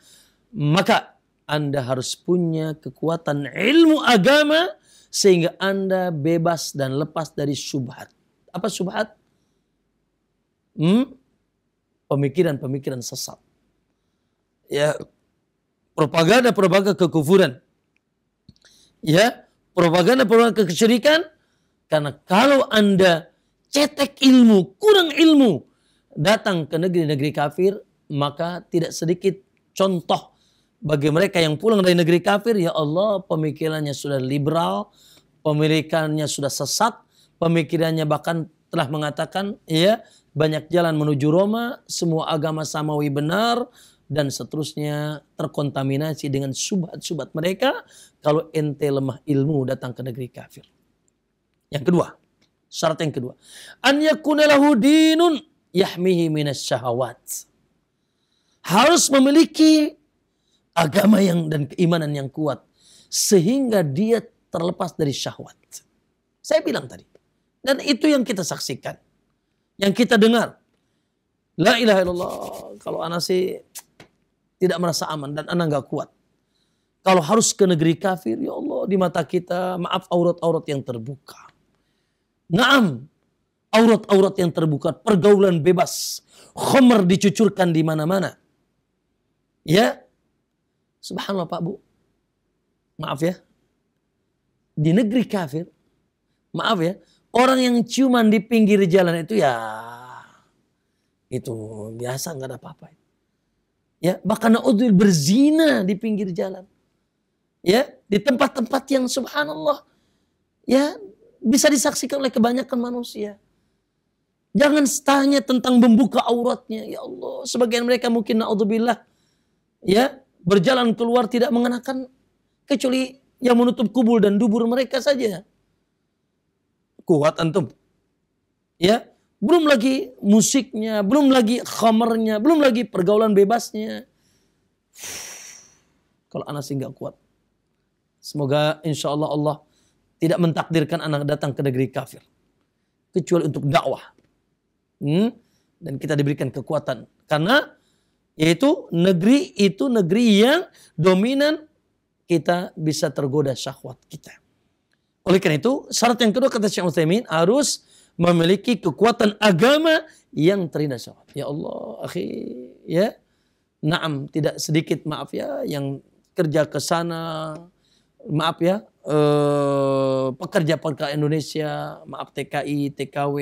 Maka Anda harus punya kekuatan ilmu agama sehingga Anda bebas dan lepas dari syubhat. Apa syubhat? Hmm? Pemikiran-pemikiran sesat ya propaganda-propaganda kekufuran. Ya, propaganda-propaganda kesyirikan karena kalau Anda cetek ilmu, kurang ilmu, datang ke negeri-negeri kafir, maka tidak sedikit contoh bagi mereka yang pulang dari negeri kafir, ya Allah, pemikirannya sudah liberal, pemikirannya sudah sesat, pemikirannya bahkan telah mengatakan, ya, banyak jalan menuju Roma, semua agama samawi benar, dan seterusnya terkontaminasi dengan subhat-subhat mereka kalau ente lemah ilmu datang ke negeri kafir. Yang kedua, syarat yang kedua, an yakunalahu dinun yahmihi minas syahawat. Harus memiliki agama yang dan keimanan yang kuat sehingga dia terlepas dari syahwat. Saya bilang tadi. Dan itu yang kita saksikan. Yang kita dengar. La ilaha illallah. Kalau anak sih tidak merasa aman dan anak nggak kuat. Kalau harus ke negeri kafir, ya Allah di mata kita maaf aurat-aurat yang terbuka. Naam, aurat-aurat yang terbuka, pergaulan bebas, khomer dicucurkan di mana-mana. Ya, subhanallah Pak Bu, maaf ya, di negeri kafir, maaf ya, orang yang ciuman di pinggir jalan itu ya itu biasa nggak ada apa-apa. Ya, bahkan naudzubillah berzina di pinggir jalan. Ya, di tempat-tempat yang subhanallah ya bisa disaksikan oleh kebanyakan manusia. Jangan tanya tentang membuka auratnya. Ya Allah, sebagian mereka mungkin naudzubillah ya berjalan keluar tidak mengenakan kecuali yang menutup kubul dan dubur mereka saja. Kuat antum. Ya, belum lagi musiknya, belum lagi khamernya, belum lagi pergaulan bebasnya. Kalau anak sih nggak kuat. Semoga insya Allah Allah tidak mentakdirkan anak datang ke negeri kafir. Kecuali untuk dakwah. Hmm? Dan kita diberikan kekuatan. Karena yaitu negeri itu negeri yang dominan kita bisa tergoda syahwat kita. Oleh karena itu syarat yang kedua kata Syekh Utsaimin harus memiliki kekuatan agama yang terindah Ya Allah, akhi, ya. Naam, tidak sedikit maaf ya yang kerja ke sana. Maaf ya, eh, pekerja-pekerja Indonesia, maaf TKI, TKW.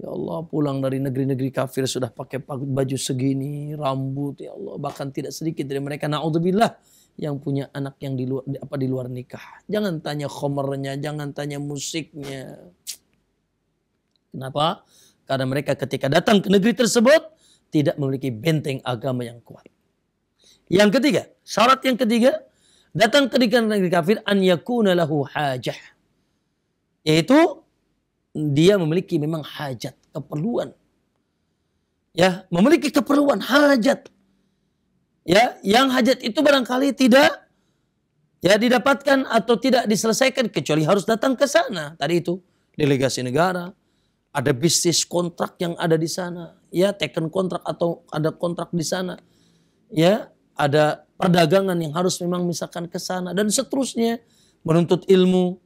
Ya Allah, pulang dari negeri-negeri kafir sudah pakai baju segini, rambut ya Allah, bahkan tidak sedikit dari mereka naudzubillah yang punya anak yang di luar apa di luar nikah. Jangan tanya khomernya, jangan tanya musiknya Kenapa? Karena mereka ketika datang ke negeri tersebut tidak memiliki benteng agama yang kuat. Yang ketiga, syarat yang ketiga, datang ke negeri kafir an yakuna lahu hajah. Yaitu dia memiliki memang hajat, keperluan. Ya, memiliki keperluan, hajat. Ya, yang hajat itu barangkali tidak ya didapatkan atau tidak diselesaikan kecuali harus datang ke sana. Tadi itu delegasi negara, ada bisnis kontrak yang ada di sana. Ya, teken kontrak atau ada kontrak di sana. Ya, ada perdagangan yang harus memang misalkan ke sana dan seterusnya. Menuntut ilmu.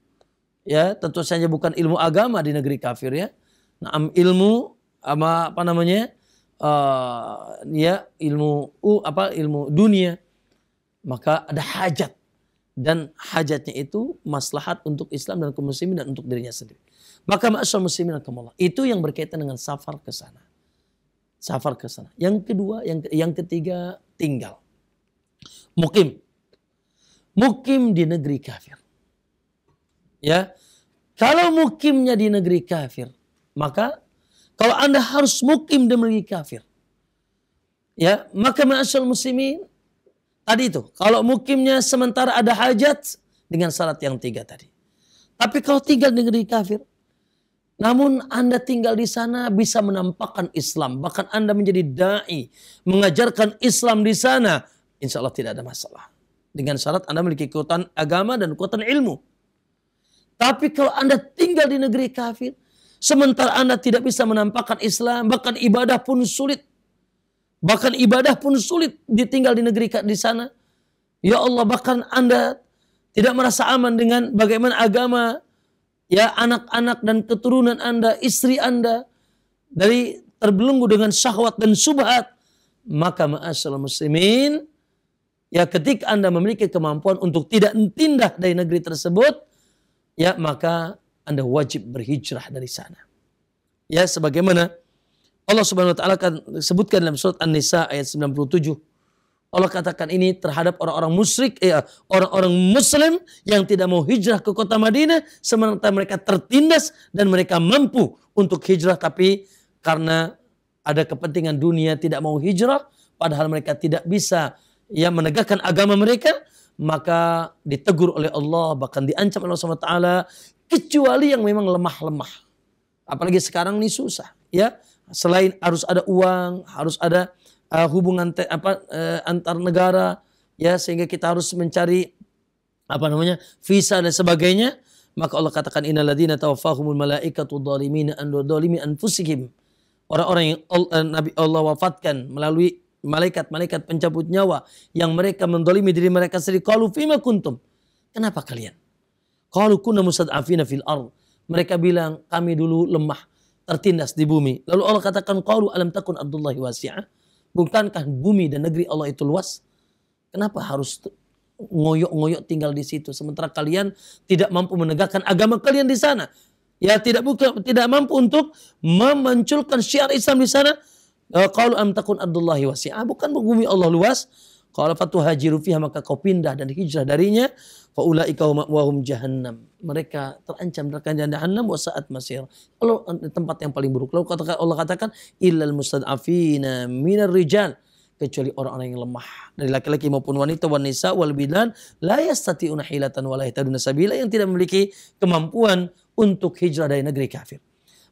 Ya, tentu saja bukan ilmu agama di negeri kafir ya. Nah, ilmu ama apa namanya? Uh, ya ilmu uh, apa ilmu dunia maka ada hajat dan hajatnya itu maslahat untuk Islam dan kaum muslimin dan untuk dirinya sendiri. Maka ma'asyar muslimin akamullah. Itu yang berkaitan dengan safar ke sana. Safar ke sana. Yang kedua, yang, yang ketiga tinggal. Mukim. Mukim di negeri kafir. Ya. Kalau mukimnya di negeri kafir, maka kalau Anda harus mukim di negeri kafir, ya, maka ma'asyar muslimin tadi itu. Kalau mukimnya sementara ada hajat dengan syarat yang tiga tadi. Tapi kalau tinggal di negeri kafir, namun Anda tinggal di sana bisa menampakkan Islam. Bahkan Anda menjadi da'i. Mengajarkan Islam di sana. Insya Allah tidak ada masalah. Dengan syarat Anda memiliki kekuatan agama dan kekuatan ilmu. Tapi kalau Anda tinggal di negeri kafir. Sementara Anda tidak bisa menampakkan Islam. Bahkan ibadah pun sulit. Bahkan ibadah pun sulit ditinggal di negeri di sana. Ya Allah bahkan Anda tidak merasa aman dengan bagaimana agama ya anak-anak dan keturunan Anda, istri Anda dari terbelenggu dengan syahwat dan subhat, maka ma'asyal muslimin, ya ketika Anda memiliki kemampuan untuk tidak tindah dari negeri tersebut, ya maka Anda wajib berhijrah dari sana. Ya sebagaimana Allah Subhanahu wa taala akan sebutkan dalam surat An-Nisa ayat 97 Allah katakan ini terhadap orang-orang musyrik, eh, orang-orang muslim yang tidak mau hijrah ke kota Madinah sementara mereka tertindas dan mereka mampu untuk hijrah tapi karena ada kepentingan dunia tidak mau hijrah padahal mereka tidak bisa ya menegakkan agama mereka maka ditegur oleh Allah bahkan diancam oleh Allah taala kecuali yang memang lemah-lemah. Apalagi sekarang ini susah ya. Selain harus ada uang, harus ada uh, hubungan te, apa uh, antar negara ya sehingga kita harus mencari apa namanya visa dan sebagainya maka Allah katakan innalladzina tawaffahumul malaikatu dhalimin an anfusihim orang-orang yang Allah, eh, Nabi Allah wafatkan melalui malaikat-malaikat pencabut nyawa yang mereka mendolimi diri mereka sendiri qalu fima kuntum kenapa kalian qalu kunna afina fil ard mereka bilang kami dulu lemah tertindas di bumi lalu Allah katakan qalu alam takun abdullahi wasi'ah Bukankah bumi dan negeri Allah itu luas? Kenapa harus ngoyok-ngoyok tinggal di situ sementara kalian tidak mampu menegakkan agama kalian di sana? Ya tidak buka, tidak mampu untuk memunculkan syiar Islam di sana. Kalau eh, am takun Abdullahi wasi'ah bukan bumi Allah luas kalau fatuhajiru fiha maka kau pindah dan hijrah darinya. Faulaika wahum jahannam. Mereka terancam neraka jahannam wa saat masir. Kalau eh, tempat yang paling buruk. Lalu katakan Allah katakan ilal mustad'afina minar rijal kecuali orang-orang yang lemah dari laki-laki maupun wanita wanita wal bidan la yastati'una hilatan wa yahtaduna sabila yang tidak memiliki kemampuan untuk hijrah dari negeri kafir.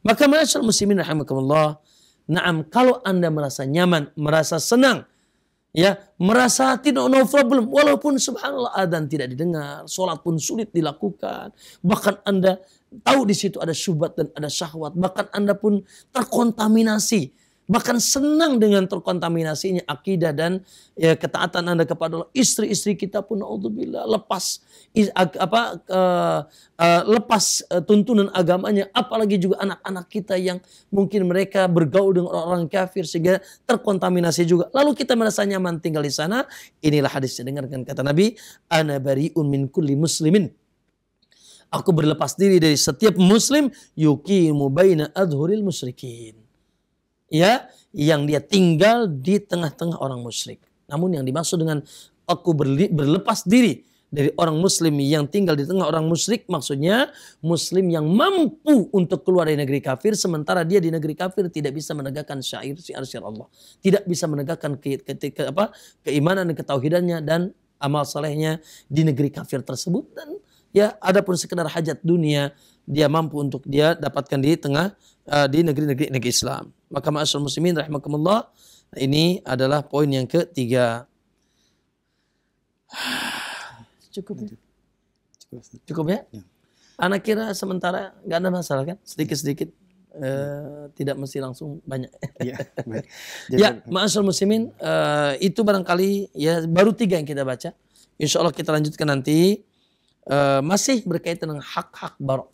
Maka masyarakat muslimin rahimakumullah. Naam kalau Anda merasa nyaman, merasa senang ya merasa tidak no problem walaupun subhanallah adzan ah, tidak didengar sholat pun sulit dilakukan bahkan anda tahu di situ ada syubhat dan ada syahwat bahkan anda pun terkontaminasi bahkan senang dengan terkontaminasinya akidah dan ya, ketaatan Anda kepada Allah. Istri-istri kita pun naudzubillah lepas is, apa uh, uh, lepas uh, tuntunan agamanya, apalagi juga anak-anak kita yang mungkin mereka bergaul dengan orang-orang kafir sehingga terkontaminasi juga. Lalu kita merasa nyaman tinggal di sana. Inilah hadisnya dengarkan kata Nabi, ana bariun min kulli muslimin aku berlepas diri dari setiap muslim yuki mubayna adhuril musrikin ya yang dia tinggal di tengah-tengah orang musyrik. Namun yang dimaksud dengan aku berlepas diri dari orang muslim yang tinggal di tengah orang musyrik maksudnya muslim yang mampu untuk keluar dari negeri kafir sementara dia di negeri kafir tidak bisa menegakkan syair syiar syiar Allah tidak bisa menegakkan ke, ke, ke, apa keimanan dan ketauhidannya dan amal solehnya di negeri kafir tersebut dan ya adapun sekedar hajat dunia dia mampu untuk dia dapatkan di tengah uh, di negeri-negeri negeri Islam. Maka Musimin, muslimin rahimakumullah ini adalah poin yang ketiga. Cukup. Ya? Cukup ya? ya? Anak kira sementara nggak ada masalah kan? Sedikit-sedikit uh, tidak mesti langsung banyak. ya, baik. ya muslimin uh, itu barangkali ya baru tiga yang kita baca. Insya Allah kita lanjutkan nanti. Uh, masih berkaitan dengan hak-hak barok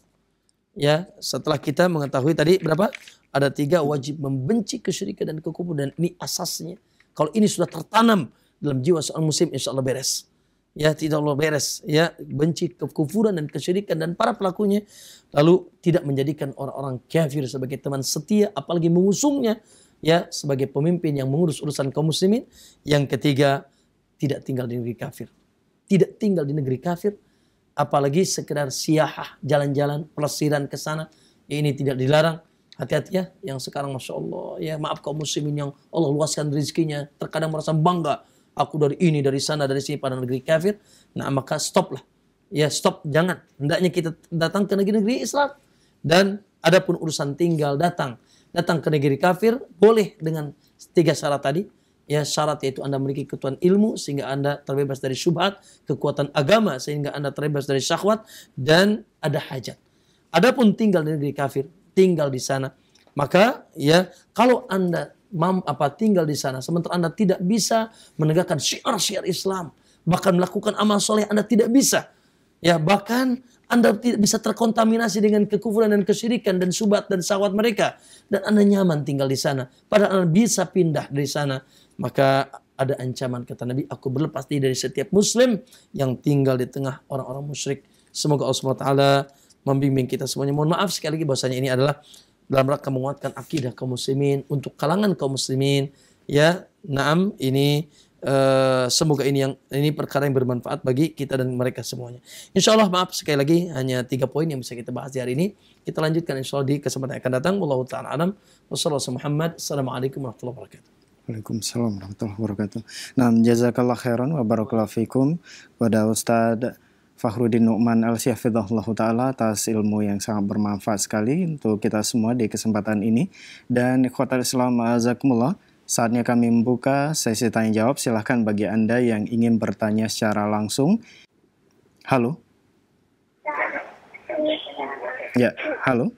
ya setelah kita mengetahui tadi berapa ada tiga wajib membenci kesyirikan dan kekufuran dan ini asasnya kalau ini sudah tertanam dalam jiwa seorang muslim insya Allah beres ya tidak Allah beres ya benci kekufuran dan kesyirikan dan para pelakunya lalu tidak menjadikan orang-orang kafir sebagai teman setia apalagi mengusungnya ya sebagai pemimpin yang mengurus urusan kaum muslimin yang ketiga tidak tinggal di negeri kafir tidak tinggal di negeri kafir apalagi sekedar siyahah jalan-jalan pelesiran ke sana ya ini tidak dilarang hati-hati ya yang sekarang masya Allah ya maaf kaum muslimin yang Allah luaskan rezekinya terkadang merasa bangga aku dari ini dari sana dari sini pada negeri kafir nah maka stoplah ya stop jangan hendaknya kita datang ke negeri-negeri Islam dan adapun urusan tinggal datang datang ke negeri kafir boleh dengan tiga syarat tadi ya syarat yaitu Anda memiliki ketuan ilmu sehingga Anda terbebas dari syubhat, kekuatan agama sehingga Anda terbebas dari syahwat dan ada hajat. Adapun tinggal di negeri kafir, tinggal di sana. Maka ya kalau Anda mam, apa tinggal di sana sementara Anda tidak bisa menegakkan syiar-syiar Islam, bahkan melakukan amal soleh Anda tidak bisa. Ya bahkan anda tidak bisa terkontaminasi dengan kekufuran dan kesyirikan dan subat dan sawat mereka. Dan Anda nyaman tinggal di sana. Padahal Anda bisa pindah dari sana. Maka ada ancaman kata Nabi, aku berlepas diri dari setiap muslim yang tinggal di tengah orang-orang musyrik. Semoga Allah SWT membimbing kita semuanya. Mohon maaf sekali lagi bahwasanya ini adalah dalam rangka menguatkan akidah kaum muslimin untuk kalangan kaum muslimin. Ya, naam ini Eh, semoga ini yang ini perkara yang bermanfaat bagi kita dan mereka semuanya. Insya Allah maaf sekali lagi hanya tiga poin yang bisa kita bahas di hari ini. Kita lanjutkan insya Allah di kesempatan yang akan datang. Wallahu taala alam. Wassalamualaikum warahmatullahi wabarakatuh. Waalaikumsalam warahmatullahi wabarakatuh. Nah, jazakallah khairan wa barakallahu fikum pada Ustadz Fahruddin Nu'man al syafidahullah Ta'ala atas ilmu yang sangat bermanfaat sekali untuk kita semua di kesempatan ini. Dan ikhwatal Islam azakumullah. Saatnya kami membuka sesi tanya jawab. Silahkan bagi Anda yang ingin bertanya secara langsung. Halo. Ya, halo.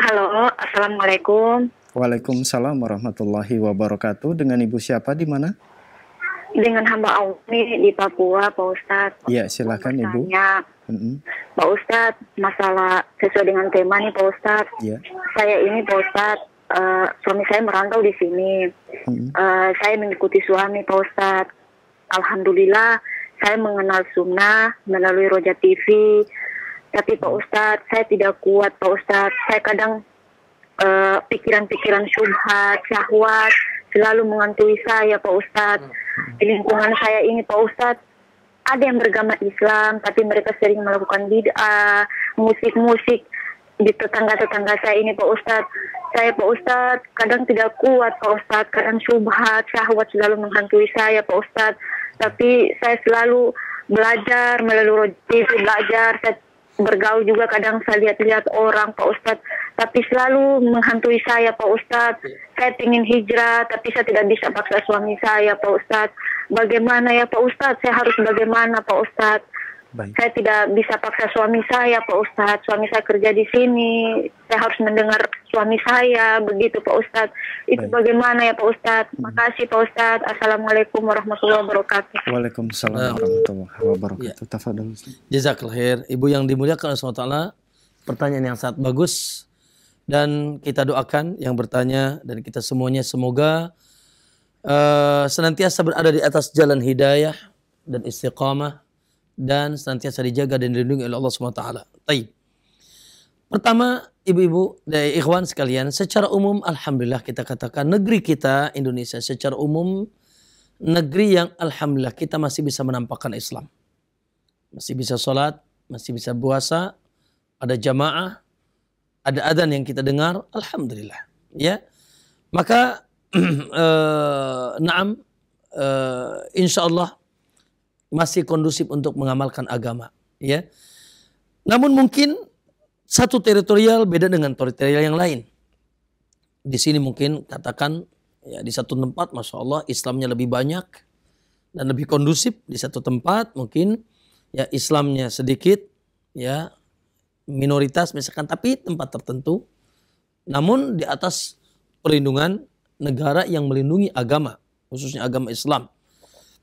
Halo, assalamualaikum. Waalaikumsalam warahmatullahi wabarakatuh. Dengan ibu siapa di mana? Dengan hamba Allah di Papua, Pak Ustadz. Ya, silahkan ibu. Tanya. Pak Ustadz, masalah sesuai dengan tema nih Pak Ustadz. Ya. Saya ini Pak Ustadz Eh, suami saya merantau di sini. Hmm. Uh, saya mengikuti suami Pak Ustadz. Alhamdulillah saya mengenal sunnah melalui Roja TV. Tapi Pak Ustadz saya tidak kuat Pak Ustadz. Saya kadang eh, pikiran-pikiran uh, syubhat, syahwat selalu mengantui saya Pak Ustadz. Di lingkungan saya ini Pak Ustadz ada yang beragama Islam tapi mereka sering melakukan bid'ah, musik-musik di tetangga-tetangga saya ini Pak Ustadz saya Pak Ustadz kadang tidak kuat Pak Ustadz, kadang syubhat, syahwat selalu menghantui saya Pak Ustadz. Tapi saya selalu belajar, melalui TV belajar, saya bergaul juga kadang saya lihat-lihat orang Pak Ustadz. Tapi selalu menghantui saya Pak Ustadz. Saya ingin hijrah tapi saya tidak bisa paksa suami saya Pak Ustadz. Bagaimana ya Pak Ustadz, saya harus bagaimana Pak Ustadz? Baik. Saya tidak bisa paksa suami saya, Pak Ustadz. Suami saya kerja di sini. Saya harus mendengar suami saya, begitu Pak Ustadz. Itu Baik. bagaimana ya Pak Ustadz? Hmm. Makasih Pak Ustadz. Assalamualaikum warahmatullahi wabarakatuh. Waalaikumsalam nah. warahmatullahi wabarakatuh. Ya. Tafadol. Jazakallah khair. Ibu yang dimuliakan Allah Taala, pertanyaan yang sangat bagus dan kita doakan yang bertanya dan kita semuanya semoga uh, senantiasa berada di atas jalan hidayah dan istiqamah dan senantiasa dijaga dan dilindungi oleh Allah Subhanahu wa taala. Baik. Pertama, ibu-ibu dari ikhwan sekalian, secara umum alhamdulillah kita katakan negeri kita Indonesia secara umum negeri yang alhamdulillah kita masih bisa menampakkan Islam. Masih bisa sholat, masih bisa puasa, ada jamaah, ada adzan yang kita dengar, alhamdulillah. Ya. Maka eh, naam eh, insya masih kondusif untuk mengamalkan agama ya namun mungkin satu teritorial beda dengan teritorial yang lain di sini mungkin katakan ya di satu tempat masya Allah Islamnya lebih banyak dan lebih kondusif di satu tempat mungkin ya Islamnya sedikit ya minoritas misalkan tapi tempat tertentu namun di atas perlindungan negara yang melindungi agama khususnya agama Islam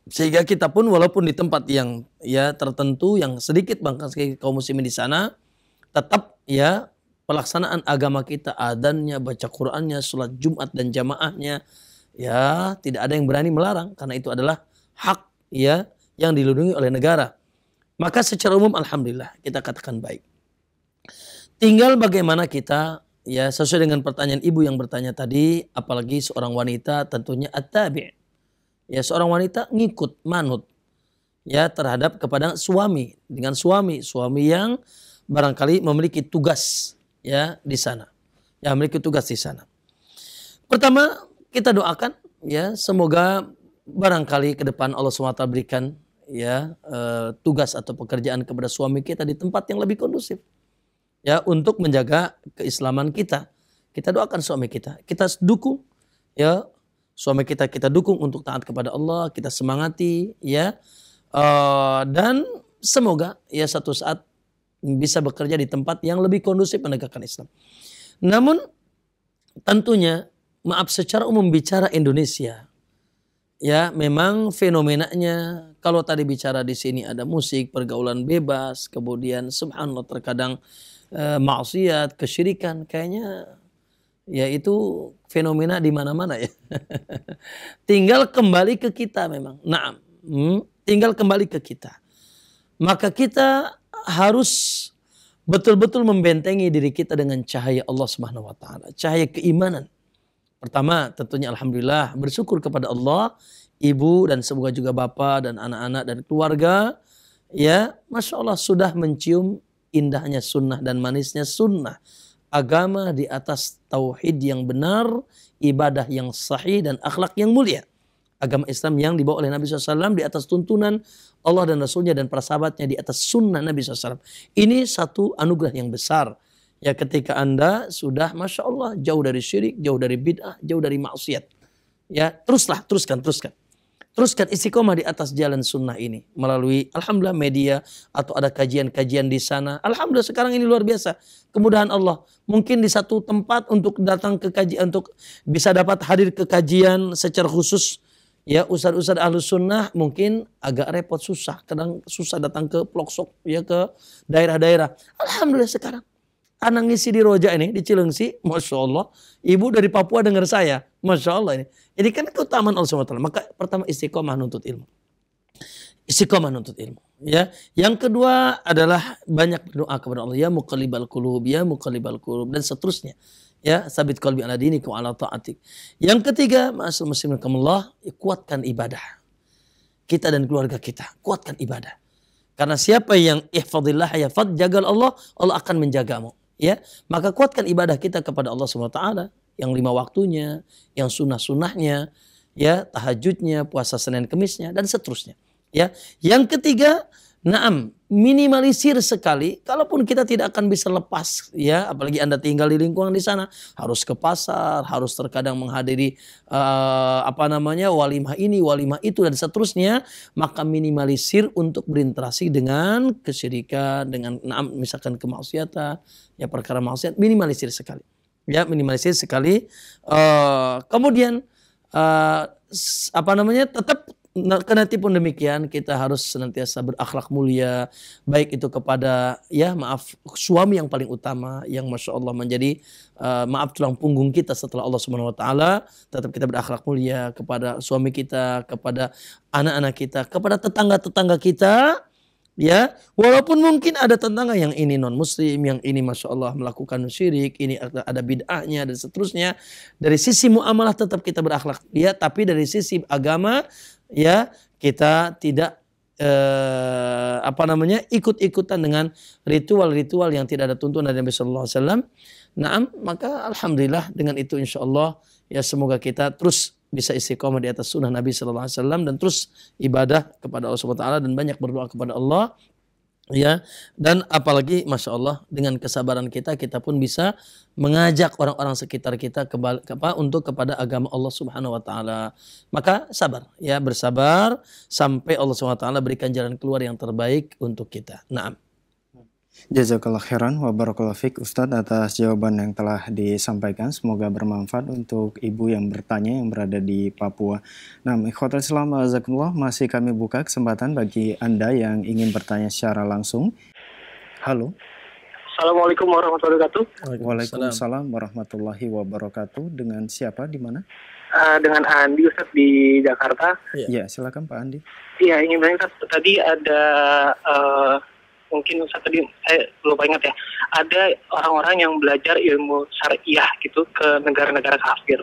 sehingga kita pun walaupun di tempat yang ya tertentu yang sedikit bahkan kaum muslimin di sana tetap ya pelaksanaan agama kita adanya baca Qur'annya, sholat Jumat dan jamaahnya ya tidak ada yang berani melarang karena itu adalah hak ya yang dilindungi oleh negara. Maka secara umum alhamdulillah kita katakan baik. Tinggal bagaimana kita ya sesuai dengan pertanyaan ibu yang bertanya tadi apalagi seorang wanita tentunya at-tabi ya seorang wanita ngikut manut ya terhadap kepada suami dengan suami suami yang barangkali memiliki tugas ya di sana yang memiliki tugas di sana pertama kita doakan ya semoga barangkali ke depan Allah SWT berikan ya eh, tugas atau pekerjaan kepada suami kita di tempat yang lebih kondusif ya untuk menjaga keislaman kita kita doakan suami kita kita dukung ya suami kita kita dukung untuk taat kepada Allah, kita semangati ya. Uh, dan semoga ya satu saat bisa bekerja di tempat yang lebih kondusif menegakkan Islam. Namun tentunya maaf secara umum bicara Indonesia ya memang fenomenanya kalau tadi bicara di sini ada musik, pergaulan bebas, kemudian subhanallah terkadang e, maksiat, kesyirikan kayaknya ya itu fenomena di mana-mana ya. tinggal kembali ke kita memang. Nah, hmm, tinggal kembali ke kita. Maka kita harus betul-betul membentengi diri kita dengan cahaya Allah Subhanahu wa taala, cahaya keimanan. Pertama, tentunya alhamdulillah bersyukur kepada Allah, ibu dan semoga juga bapak dan anak-anak dan keluarga ya, Masya Allah sudah mencium indahnya sunnah dan manisnya sunnah agama di atas tauhid yang benar, ibadah yang sahih dan akhlak yang mulia. Agama Islam yang dibawa oleh Nabi SAW di atas tuntunan Allah dan Rasulnya dan para sahabatnya di atas sunnah Nabi SAW. Ini satu anugerah yang besar. Ya ketika anda sudah Masya Allah jauh dari syirik, jauh dari bid'ah, jauh dari maksiat. Ya teruslah, teruskan, teruskan. Teruskan isi koma di atas jalan sunnah ini melalui alhamdulillah media atau ada kajian-kajian di sana. Alhamdulillah sekarang ini luar biasa kemudahan Allah. Mungkin di satu tempat untuk datang ke kajian untuk bisa dapat hadir ke kajian secara khusus ya ustad-ustad ahlus sunnah mungkin agak repot susah kadang susah datang ke pelosok ya ke daerah-daerah. Alhamdulillah sekarang Anak ngisi di Roja ini, di Cilengsi, Masya Allah. Ibu dari Papua dengar saya, Masya Allah ini. jadi kan keutamaan Allah SWT. Maka pertama istiqomah nuntut ilmu. Istiqomah nuntut ilmu. Ya, yang kedua adalah banyak berdoa kepada Allah ya mukalibal kulub ya mukalibal kulub dan seterusnya. Ya, sabit kalbi ala dini ku ala taatik. Yang ketiga, masuk muslimin kamallah, kuatkan ibadah. Kita dan keluarga kita, kuatkan ibadah. Karena siapa yang ihfadillah yafad, jagal Allah, Allah akan menjagamu ya maka kuatkan ibadah kita kepada Allah Subhanahu taala yang lima waktunya, yang sunah-sunahnya, ya tahajudnya, puasa Senin Kemisnya dan seterusnya. Ya, yang ketiga, naam minimalisir sekali. Kalaupun kita tidak akan bisa lepas, ya, apalagi anda tinggal di lingkungan di sana, harus ke pasar, harus terkadang menghadiri uh, apa namanya walimah ini, walimah itu dan seterusnya. Maka minimalisir untuk berinteraksi dengan kesyirikan, dengan misalkan kemaksiatan, ya perkara maksiat, minimalisir sekali. Ya, minimalisir sekali. Uh, kemudian uh, apa namanya tetap Nah, karena pun demikian kita harus senantiasa berakhlak mulia baik itu kepada ya maaf suami yang paling utama yang masya Allah menjadi uh, maaf tulang punggung kita setelah Allah Subhanahu Wa Taala tetap kita berakhlak mulia kepada suami kita kepada anak-anak kita kepada tetangga-tetangga kita ya walaupun mungkin ada tetangga yang ini non muslim yang ini masya Allah melakukan syirik ini ada bid'ahnya dan seterusnya dari sisi muamalah tetap kita berakhlak dia ya, tapi dari sisi agama ya kita tidak eh, apa namanya ikut-ikutan dengan ritual-ritual yang tidak ada tuntunan dari Nabi Shallallahu Alaihi Wasallam. nah maka alhamdulillah dengan itu insya Allah ya semoga kita terus bisa istiqomah di atas sunnah Nabi Sallallahu Alaihi Wasallam dan terus ibadah kepada Allah Subhanahu Wa Taala dan banyak berdoa kepada Allah ya dan apalagi masya Allah dengan kesabaran kita kita pun bisa mengajak orang-orang sekitar kita kebal, apa, untuk kepada agama Allah Subhanahu Wa Taala maka sabar ya bersabar sampai Allah Subhanahu Wa Taala berikan jalan keluar yang terbaik untuk kita. Nah. Jazakallah khairan wa barakallah fiqh Ustadz atas jawaban yang telah disampaikan. Semoga bermanfaat untuk ibu yang bertanya yang berada di Papua. Nah, ikhwatul islam azakumullah masih kami buka kesempatan bagi Anda yang ingin bertanya secara langsung. Halo. Assalamualaikum warahmatullahi wabarakatuh. Waalaikumsalam warahmatullahi wabarakatuh. Dengan siapa di mana? Uh, dengan Andi Ustadz di Jakarta. Iya, ya, silakan Pak Andi. Iya, ingin bertanya. tadi ada uh, mungkin saya tadi saya lupa ingat ya ada orang-orang yang belajar ilmu syariah gitu ke negara-negara kafir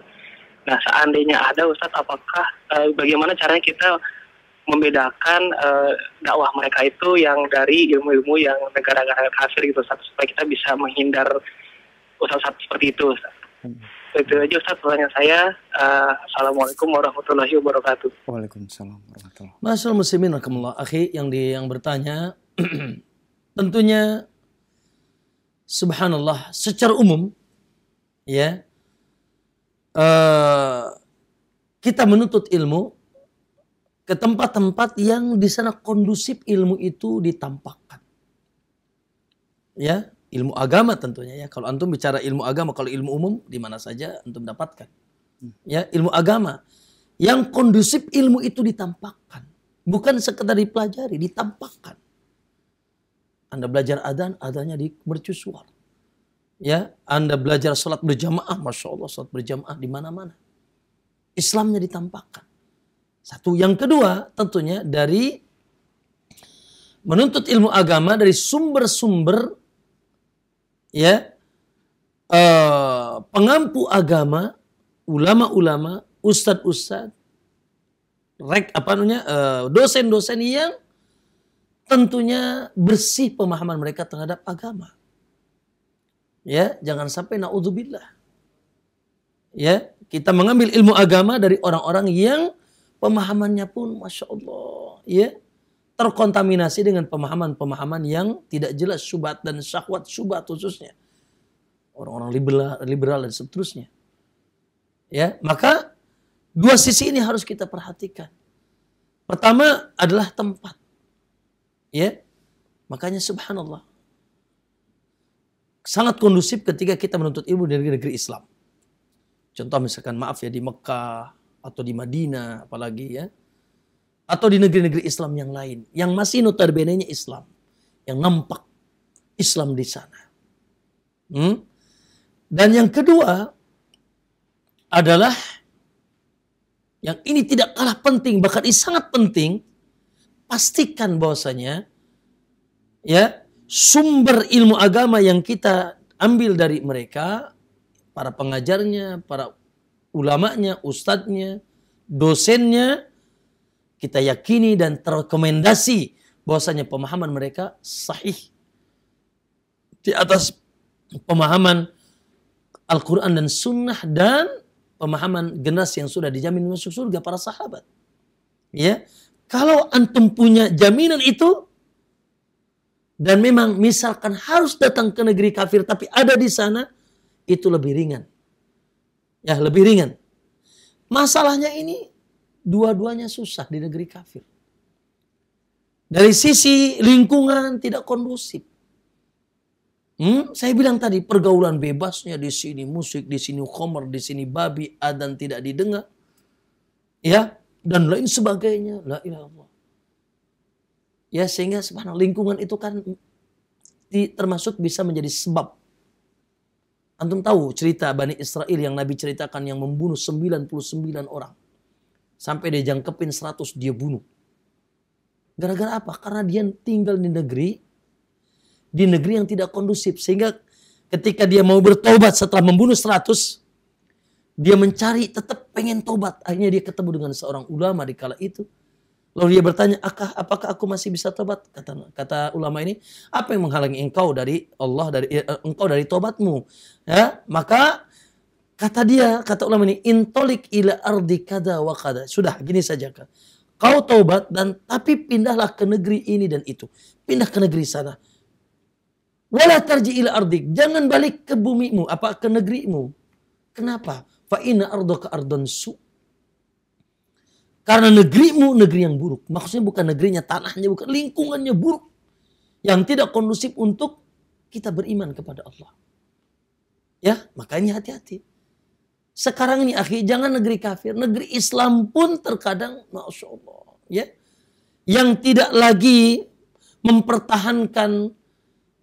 nah seandainya ada Ustadz apakah eh, bagaimana caranya kita membedakan eh, dakwah mereka itu yang dari ilmu-ilmu yang negara-negara kafir gitu Ustadz supaya kita bisa menghindar usaha-usaha seperti itu Ustadz hmm. itu aja Ustadz pertanyaan saya Uh, Assalamualaikum warahmatullahi wabarakatuh Waalaikumsalam warahmatullahi wabarakatuh Masalah muslimin akhi yang di yang bertanya tentunya subhanallah secara umum ya uh, kita menuntut ilmu ke tempat-tempat yang di sana kondusif ilmu itu ditampakkan. Ya, ilmu agama tentunya ya. Kalau antum bicara ilmu agama, kalau ilmu umum di mana saja antum dapatkan. Hmm. Ya, ilmu agama yang kondusif ilmu itu ditampakkan, bukan sekedar dipelajari, ditampakkan. Anda belajar adan, adanya di mercusuar. Ya, Anda belajar sholat berjamaah, masya Allah sholat berjamaah di mana-mana. Islamnya ditampakkan. Satu, yang kedua tentunya dari menuntut ilmu agama dari sumber-sumber ya eh, pengampu agama, ulama-ulama, ustadz-ustadz, rek apa namanya eh, dosen-dosen yang tentunya bersih pemahaman mereka terhadap agama. Ya, jangan sampai naudzubillah. Ya, kita mengambil ilmu agama dari orang-orang yang pemahamannya pun masya Allah, ya terkontaminasi dengan pemahaman-pemahaman yang tidak jelas syubhat dan syahwat syubhat khususnya orang-orang liberal, liberal dan seterusnya. Ya, maka dua sisi ini harus kita perhatikan. Pertama adalah tempat. Ya. Makanya subhanallah. Sangat kondusif ketika kita menuntut ilmu dari negeri Islam. Contoh misalkan maaf ya di Mekah atau di Madinah apalagi ya. Atau di negeri-negeri Islam yang lain. Yang masih notabene-nya Islam. Yang nampak Islam di sana. Hmm? Dan yang kedua adalah yang ini tidak kalah penting, bahkan ini sangat penting, pastikan bahwasanya ya sumber ilmu agama yang kita ambil dari mereka para pengajarnya, para ulamanya, ustadznya, dosennya kita yakini dan terrekomendasi bahwasanya pemahaman mereka sahih di atas pemahaman Al-Quran dan Sunnah dan pemahaman generasi yang sudah dijamin masuk surga para sahabat. Ya, kalau antum punya jaminan itu, dan memang misalkan harus datang ke negeri kafir tapi ada di sana, itu lebih ringan. Ya, lebih ringan. Masalahnya ini dua-duanya susah di negeri kafir. Dari sisi lingkungan tidak kondusif. Hmm? Saya bilang tadi pergaulan bebasnya di sini musik, di sini komer di sini babi, adan tidak didengar. Ya, dan lain sebagainya. La ilaha Ya sehingga subhanallah lingkungan itu kan di, termasuk bisa menjadi sebab. Antum tahu cerita Bani Israel yang Nabi ceritakan yang membunuh 99 orang. Sampai dia jangkepin 100 dia bunuh. Gara-gara apa? Karena dia tinggal di negeri di negeri yang tidak kondusif sehingga ketika dia mau bertobat setelah membunuh 100 dia mencari tetap pengen tobat. Akhirnya dia ketemu dengan seorang ulama di kala itu. Lalu dia bertanya, Akah, apakah aku masih bisa tobat? Kata, kata ulama ini, apa yang menghalangi engkau dari Allah, dari eh, eh engkau dari tobatmu? Ya, maka kata dia, kata ulama ini, intolik ila ardi kada wa kada. Sudah, gini saja kak. Kau tobat dan tapi pindahlah ke negeri ini dan itu. Pindah ke negeri sana. Wala tarji ila ardik. Jangan balik ke bumimu, apa ke negerimu. Kenapa? Fa inna ardaka ardon su. Karena negerimu negeri yang buruk. Maksudnya bukan negerinya, tanahnya bukan, lingkungannya buruk. Yang tidak kondusif untuk kita beriman kepada Allah. Ya, makanya hati-hati. Sekarang ini akhir jangan negeri kafir. Negeri Islam pun terkadang, Masya Allah. Ya, yang tidak lagi mempertahankan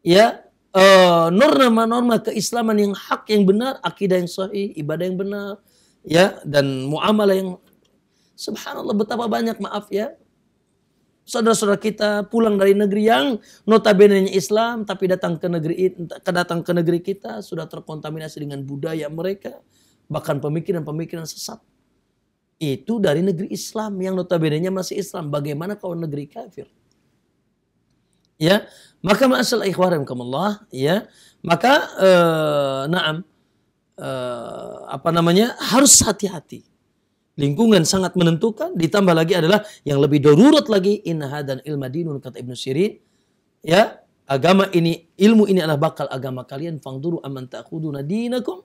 ya Eh, norma-norma keislaman yang hak yang benar, akidah yang sahih, ibadah yang benar, ya dan muamalah yang subhanallah betapa banyak maaf ya. Saudara-saudara kita pulang dari negeri yang notabene Islam tapi datang ke negeri datang ke negeri kita sudah terkontaminasi dengan budaya mereka, bahkan pemikiran-pemikiran sesat. Itu dari negeri Islam yang notabene masih Islam. Bagaimana kalau negeri kafir? ya maka ma'asal ikhwarim kamilah, ya maka uh, naam uh, apa namanya harus hati-hati lingkungan sangat menentukan ditambah lagi adalah yang lebih darurat lagi inha dan ilma dinun kata Ibnu Sirin ya agama ini ilmu ini adalah bakal agama kalian fangduru aman ta'khuduna dinakum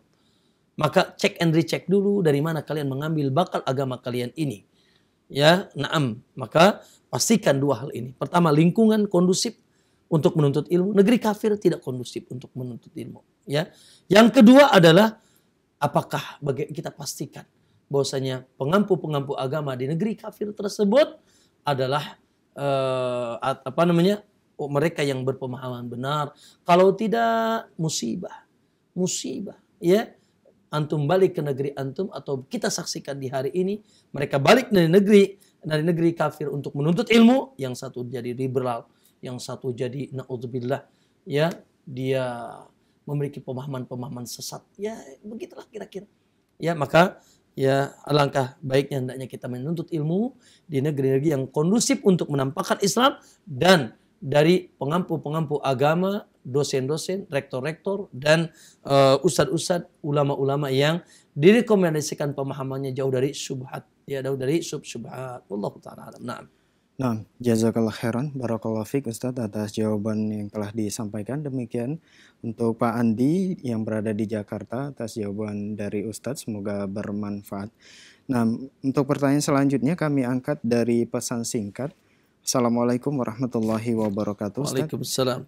maka cek and recheck dulu dari mana kalian mengambil bakal agama kalian ini ya naam maka pastikan dua hal ini pertama lingkungan kondusif untuk menuntut ilmu, negeri kafir tidak kondusif untuk menuntut ilmu, ya. Yang kedua adalah apakah bagi kita pastikan bahwasanya pengampu-pengampu agama di negeri kafir tersebut adalah uh, apa namanya? Oh, mereka yang berpemahaman benar. Kalau tidak musibah, musibah, ya. Antum balik ke negeri antum atau kita saksikan di hari ini mereka balik dari negeri dari negeri kafir untuk menuntut ilmu yang satu jadi liberal, yang satu jadi naudzubillah ya dia memiliki pemahaman-pemahaman sesat ya begitulah kira-kira ya maka ya alangkah baiknya hendaknya kita menuntut ilmu di negeri-negeri yang kondusif untuk menampakkan Islam dan dari pengampu-pengampu agama, dosen-dosen, rektor-rektor dan uh, ustad-ustad, ulama-ulama yang direkomendasikan pemahamannya jauh dari subhat, ya jauh dari sub-subhat. Allah taala Nah. Nah, jazakallah khairan, barakallah fiqh Ustadz atas jawaban yang telah disampaikan. Demikian untuk Pak Andi yang berada di Jakarta atas jawaban dari Ustadz, semoga bermanfaat. Nah, untuk pertanyaan selanjutnya kami angkat dari pesan singkat. Assalamualaikum warahmatullahi wabarakatuh. Ustadz. Waalaikumsalam.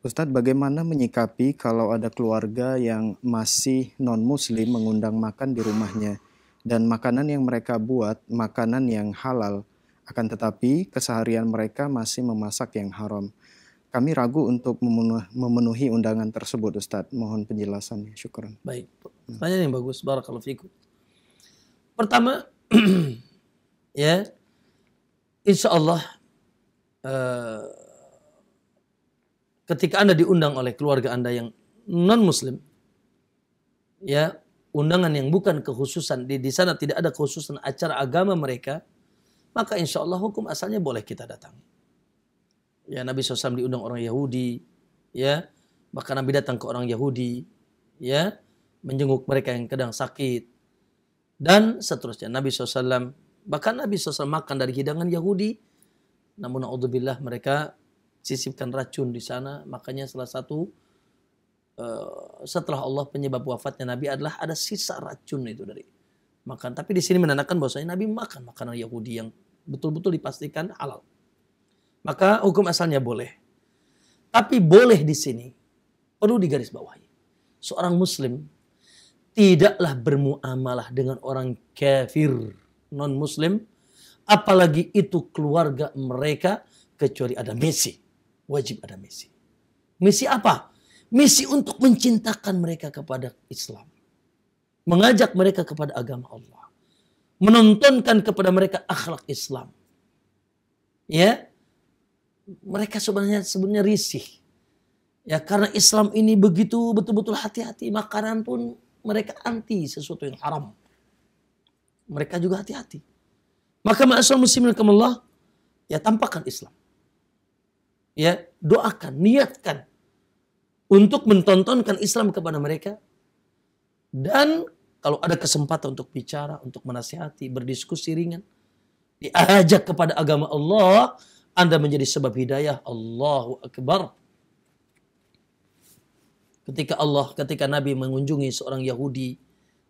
Ustadz, bagaimana menyikapi kalau ada keluarga yang masih non-muslim mengundang makan di rumahnya dan makanan yang mereka buat, makanan yang halal, akan tetapi, keseharian mereka masih memasak yang haram. Kami ragu untuk memenuhi undangan tersebut, Ustadz. Mohon penjelasannya. Syukur. Baik. Hmm. Pertanyaan yang bagus. Barakallahu fikum. Pertama, ya, insya Allah, uh, eh, ketika Anda diundang oleh keluarga Anda yang non-muslim, ya, undangan yang bukan kekhususan, di, di sana tidak ada kekhususan acara agama mereka, maka insya Allah hukum asalnya boleh kita datang. Ya Nabi SAW diundang orang Yahudi, ya bahkan Nabi datang ke orang Yahudi, ya menjenguk mereka yang kadang sakit dan seterusnya. Nabi SAW bahkan Nabi SAW makan dari hidangan Yahudi, namun Alhamdulillah mereka sisipkan racun di sana, makanya salah satu eh, setelah Allah penyebab wafatnya Nabi adalah ada sisa racun itu dari makan. Tapi di sini menandakan bahwasanya Nabi makan makanan Yahudi yang betul-betul dipastikan halal. Maka hukum asalnya boleh. Tapi boleh di sini perlu digarisbawahi. Seorang muslim tidaklah bermuamalah dengan orang kafir non muslim apalagi itu keluarga mereka kecuali ada misi. Wajib ada misi. Misi apa? Misi untuk mencintakan mereka kepada Islam. Mengajak mereka kepada agama Allah. Menontonkan kepada mereka akhlak Islam. Ya. Mereka sebenarnya sebenarnya risih. Ya karena Islam ini begitu betul-betul hati-hati makanan pun mereka anti sesuatu yang haram. Mereka juga hati-hati. Maka ma'asal muslimin Allah ya tampakkan Islam. Ya, doakan, niatkan untuk mentontonkan Islam kepada mereka dan kalau ada kesempatan untuk bicara, untuk menasihati, berdiskusi ringan, diajak kepada agama Allah, Anda menjadi sebab hidayah. Allahu Akbar. Ketika Allah, ketika Nabi mengunjungi seorang Yahudi,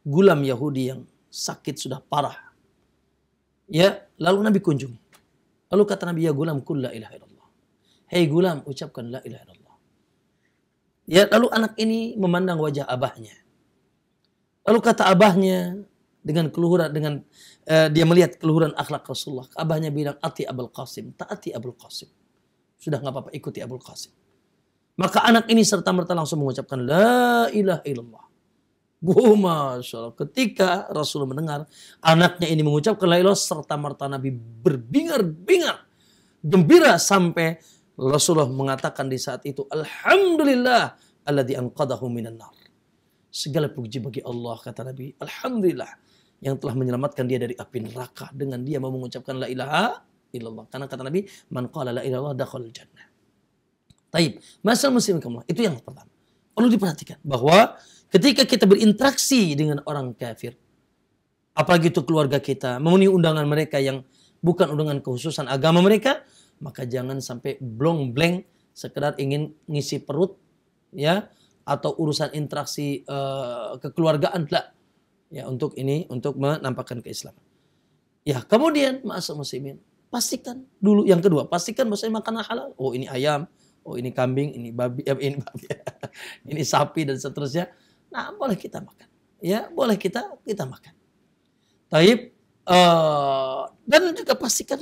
gulam Yahudi yang sakit sudah parah. Ya, lalu Nabi kunjungi. Lalu kata Nabi, ya gulam, kul la ilaha illallah. Hei gulam, ucapkan la ilaha illallah. Ya, lalu anak ini memandang wajah abahnya. Lalu kata abahnya dengan keluhuran dengan uh, dia melihat keluhuran akhlak Rasulullah. Abahnya bilang ati Abul Qasim, taati Abul Qasim. Sudah nggak apa-apa ikuti Abul Qasim. Maka anak ini serta merta langsung mengucapkan la ilaha illallah. Oh, Masya Allah. Ketika Rasul mendengar anaknya ini mengucapkan la ilaha serta merta Nabi berbingar-bingar gembira sampai Rasulullah mengatakan di saat itu alhamdulillah alladzi anqadahu minan nar. Segala puji bagi Allah, kata Nabi. Alhamdulillah yang telah menyelamatkan dia dari api neraka dengan dia mau mengucapkan la ilaha illallah. Karena kata Nabi, man qala la ilaha dakhal jannah. Taib. Masalah muslim kamu. Itu yang pertama. Perlu diperhatikan bahwa ketika kita berinteraksi dengan orang kafir, apalagi itu keluarga kita, memenuhi undangan mereka yang bukan undangan kehususan agama mereka, maka jangan sampai blong blank sekedar ingin ngisi perut ya atau urusan interaksi uh, kekeluargaan lah. Ya, untuk ini untuk menampakkan keislaman. Ya, kemudian masa muslimin, pastikan dulu yang kedua, pastikan bahwa makanan halal. Oh, ini ayam, oh ini kambing, ini babi, eh, ini babi. ini sapi dan seterusnya. Nah, boleh kita makan. Ya, boleh kita kita makan. Taib uh, dan juga pastikan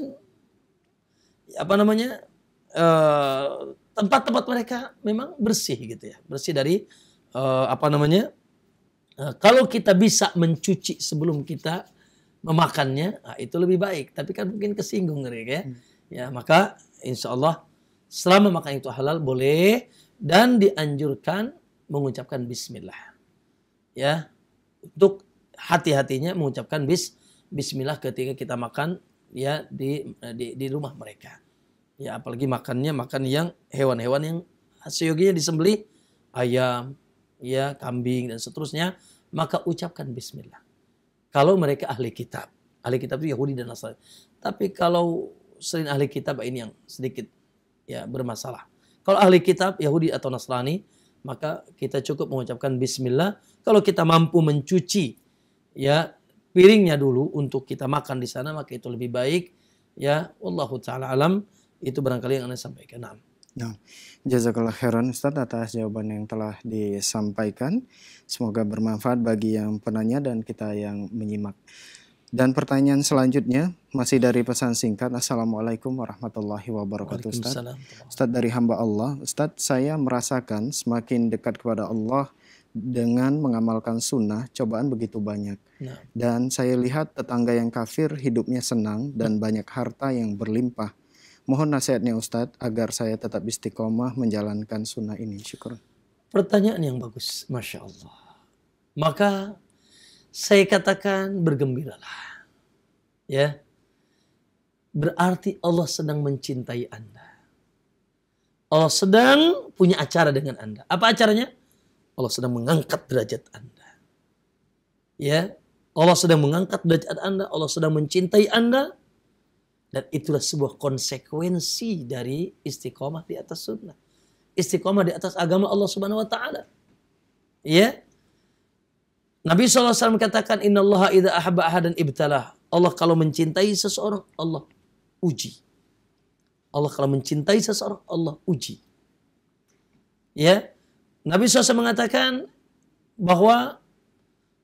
apa namanya? Uh, tempat-tempat mereka memang bersih gitu ya, bersih dari uh, apa namanya? Uh, kalau kita bisa mencuci sebelum kita memakannya, nah, itu lebih baik. Tapi kan mungkin kesinggung ya. Hmm. Ya maka insya Allah selama makan itu halal boleh dan dianjurkan mengucapkan Bismillah. Ya untuk hati-hatinya mengucapkan bis Bismillah ketika kita makan ya di di, di rumah mereka. Ya apalagi makannya makan yang hewan-hewan yang seyoginya disembeli ayam, ya kambing dan seterusnya, maka ucapkan bismillah. Kalau mereka ahli kitab, ahli kitab itu Yahudi dan Nasrani. Tapi kalau selain ahli kitab ini yang sedikit ya bermasalah. Kalau ahli kitab Yahudi atau Nasrani, maka kita cukup mengucapkan bismillah kalau kita mampu mencuci ya piringnya dulu untuk kita makan di sana maka itu lebih baik ya allahu taala alam itu barangkali yang Anda sampaikan. Nah. Nah, jazakallah khairan Ustadz atas jawaban yang telah disampaikan. Semoga bermanfaat bagi yang penanya dan kita yang menyimak. Dan pertanyaan selanjutnya masih dari pesan singkat. Assalamualaikum warahmatullahi wabarakatuh Ustaz. Ustaz dari hamba Allah. Ustaz saya merasakan semakin dekat kepada Allah dengan mengamalkan sunnah cobaan begitu banyak. Dan saya lihat tetangga yang kafir hidupnya senang dan banyak harta yang berlimpah Mohon nasihatnya Ustadz agar saya tetap istiqomah menjalankan sunnah ini. Syukur. Pertanyaan yang bagus, Masya Allah. Maka saya katakan bergembiralah. Ya. Berarti Allah sedang mencintai Anda. Allah sedang punya acara dengan Anda. Apa acaranya? Allah sedang mengangkat derajat Anda. Ya, Allah sedang mengangkat derajat Anda, Allah sedang mencintai Anda, dan itulah sebuah konsekuensi dari istiqomah di atas sunnah. Istiqomah di atas agama Allah Subhanahu wa taala. Ya. Nabi SAW katakan Inna Allah idha ahabba ahadan ibtalah Allah kalau mencintai seseorang Allah uji Allah kalau mencintai seseorang Allah uji ya Nabi SAW mengatakan bahwa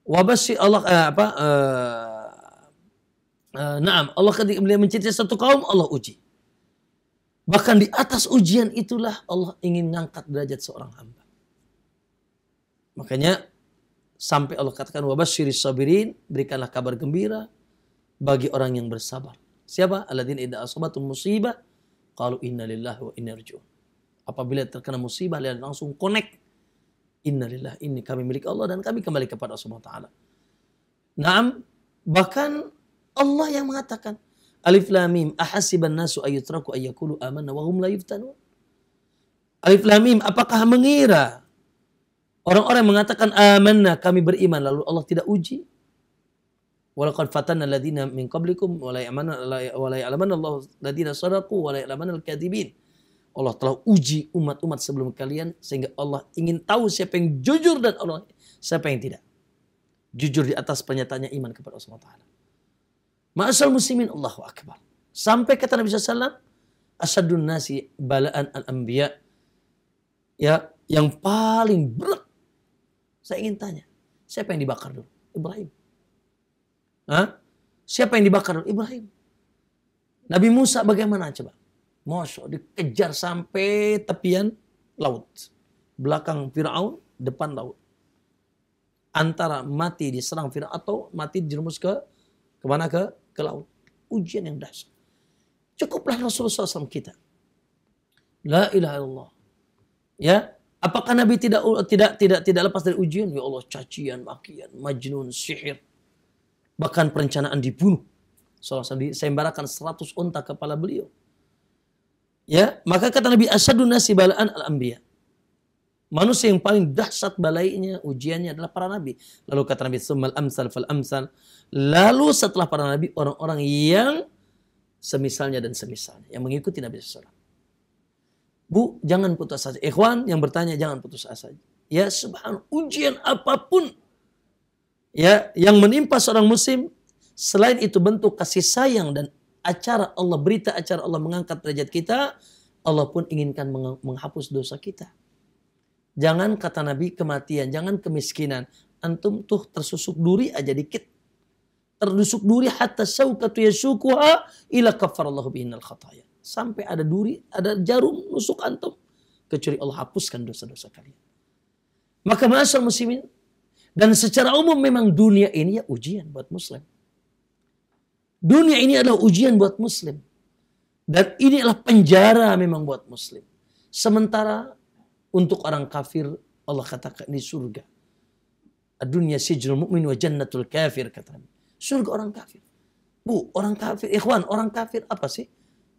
wabasi Allah eh, apa eh, uh, naam Allah ketika beliau mencintai satu kaum Allah uji. Bahkan di atas ujian itulah Allah ingin mengangkat derajat seorang hamba. Makanya sampai Allah katakan wabasyiris sabirin, berikanlah kabar gembira bagi orang yang bersabar. Siapa? Aladin idza asabatum musibah Kalau inna lillahi wa inna ilaihi Apabila terkena musibah, lihat langsung connect. Inna lillahi ini kami milik Allah dan kami kembali kepada Allah Subhanahu wa taala. Naam, bahkan Allah yang mengatakan. Alif lam mim ahasiban nasu ayutraku ayakulu amanna wa hum la yuftanun. Alif lam mim apakah mengira orang-orang mengatakan amanna kami beriman lalu Allah tidak uji? Walaqad fatanna alladziina min qablikum wa la ya, ya'lamanna Allah alladziina sadaqu wa la ya'lamanna al-kadzibin. Allah telah uji umat-umat sebelum kalian sehingga Allah ingin tahu siapa yang jujur dan Allah siapa yang tidak. Jujur di atas pernyataannya iman kepada Allah Subhanahu wa taala. Ma'asal muslimin Allahu Akbar. Sampai kata Nabi SAW, asadun nasi balaan al-anbiya. Ya, yang paling berat. Saya ingin tanya, siapa yang dibakar dulu? Ibrahim. Hah? Siapa yang dibakar dulu? Ibrahim. Nabi Musa bagaimana coba? Musa dikejar sampai tepian laut. Belakang Firaun, depan laut. Antara mati diserang Firaun atau mati dirumus ke kemana ke ke laut. Ujian yang dahsyat. Cukuplah Rasulullah SAW kita. La ilaha illallah. Ya, apakah Nabi tidak tidak tidak tidak lepas dari ujian? Ya Allah, cacian, makian, majnun, sihir. Bahkan perencanaan dibunuh. Salah satu sembarakan 100 unta kepala beliau. Ya, maka kata Nabi asadunasi nasi balaan al-anbiya. Manusia yang paling dahsyat balainya, ujiannya adalah para nabi. Lalu kata Nabi, "Sumal amsal fal amsal." Lalu setelah para nabi orang-orang yang semisalnya dan semisalnya yang mengikuti Nabi sallallahu Bu, jangan putus asa. Ikhwan yang bertanya jangan putus asa. Ya subhan ujian apapun ya yang menimpa seorang muslim selain itu bentuk kasih sayang dan acara Allah berita acara Allah mengangkat derajat kita, Allah pun inginkan menghapus dosa kita. Jangan kata Nabi kematian, jangan kemiskinan. Antum tuh tersusuk duri aja dikit. Terdusuk duri hatta syaukatu yashukuha ila kafarallahu bihinnal khataya. Sampai ada duri, ada jarum nusuk antum. Kecuali Allah hapuskan dosa-dosa kalian. Maka masal muslimin. Dan secara umum memang dunia ini ya ujian buat muslim. Dunia ini adalah ujian buat muslim. Dan ini adalah penjara memang buat muslim. Sementara untuk orang kafir Allah katakan ini surga. Dunia sijil mukmin wa jannatul kafir kata Nabi. Surga orang kafir. Bu, orang kafir, ikhwan, orang kafir apa sih?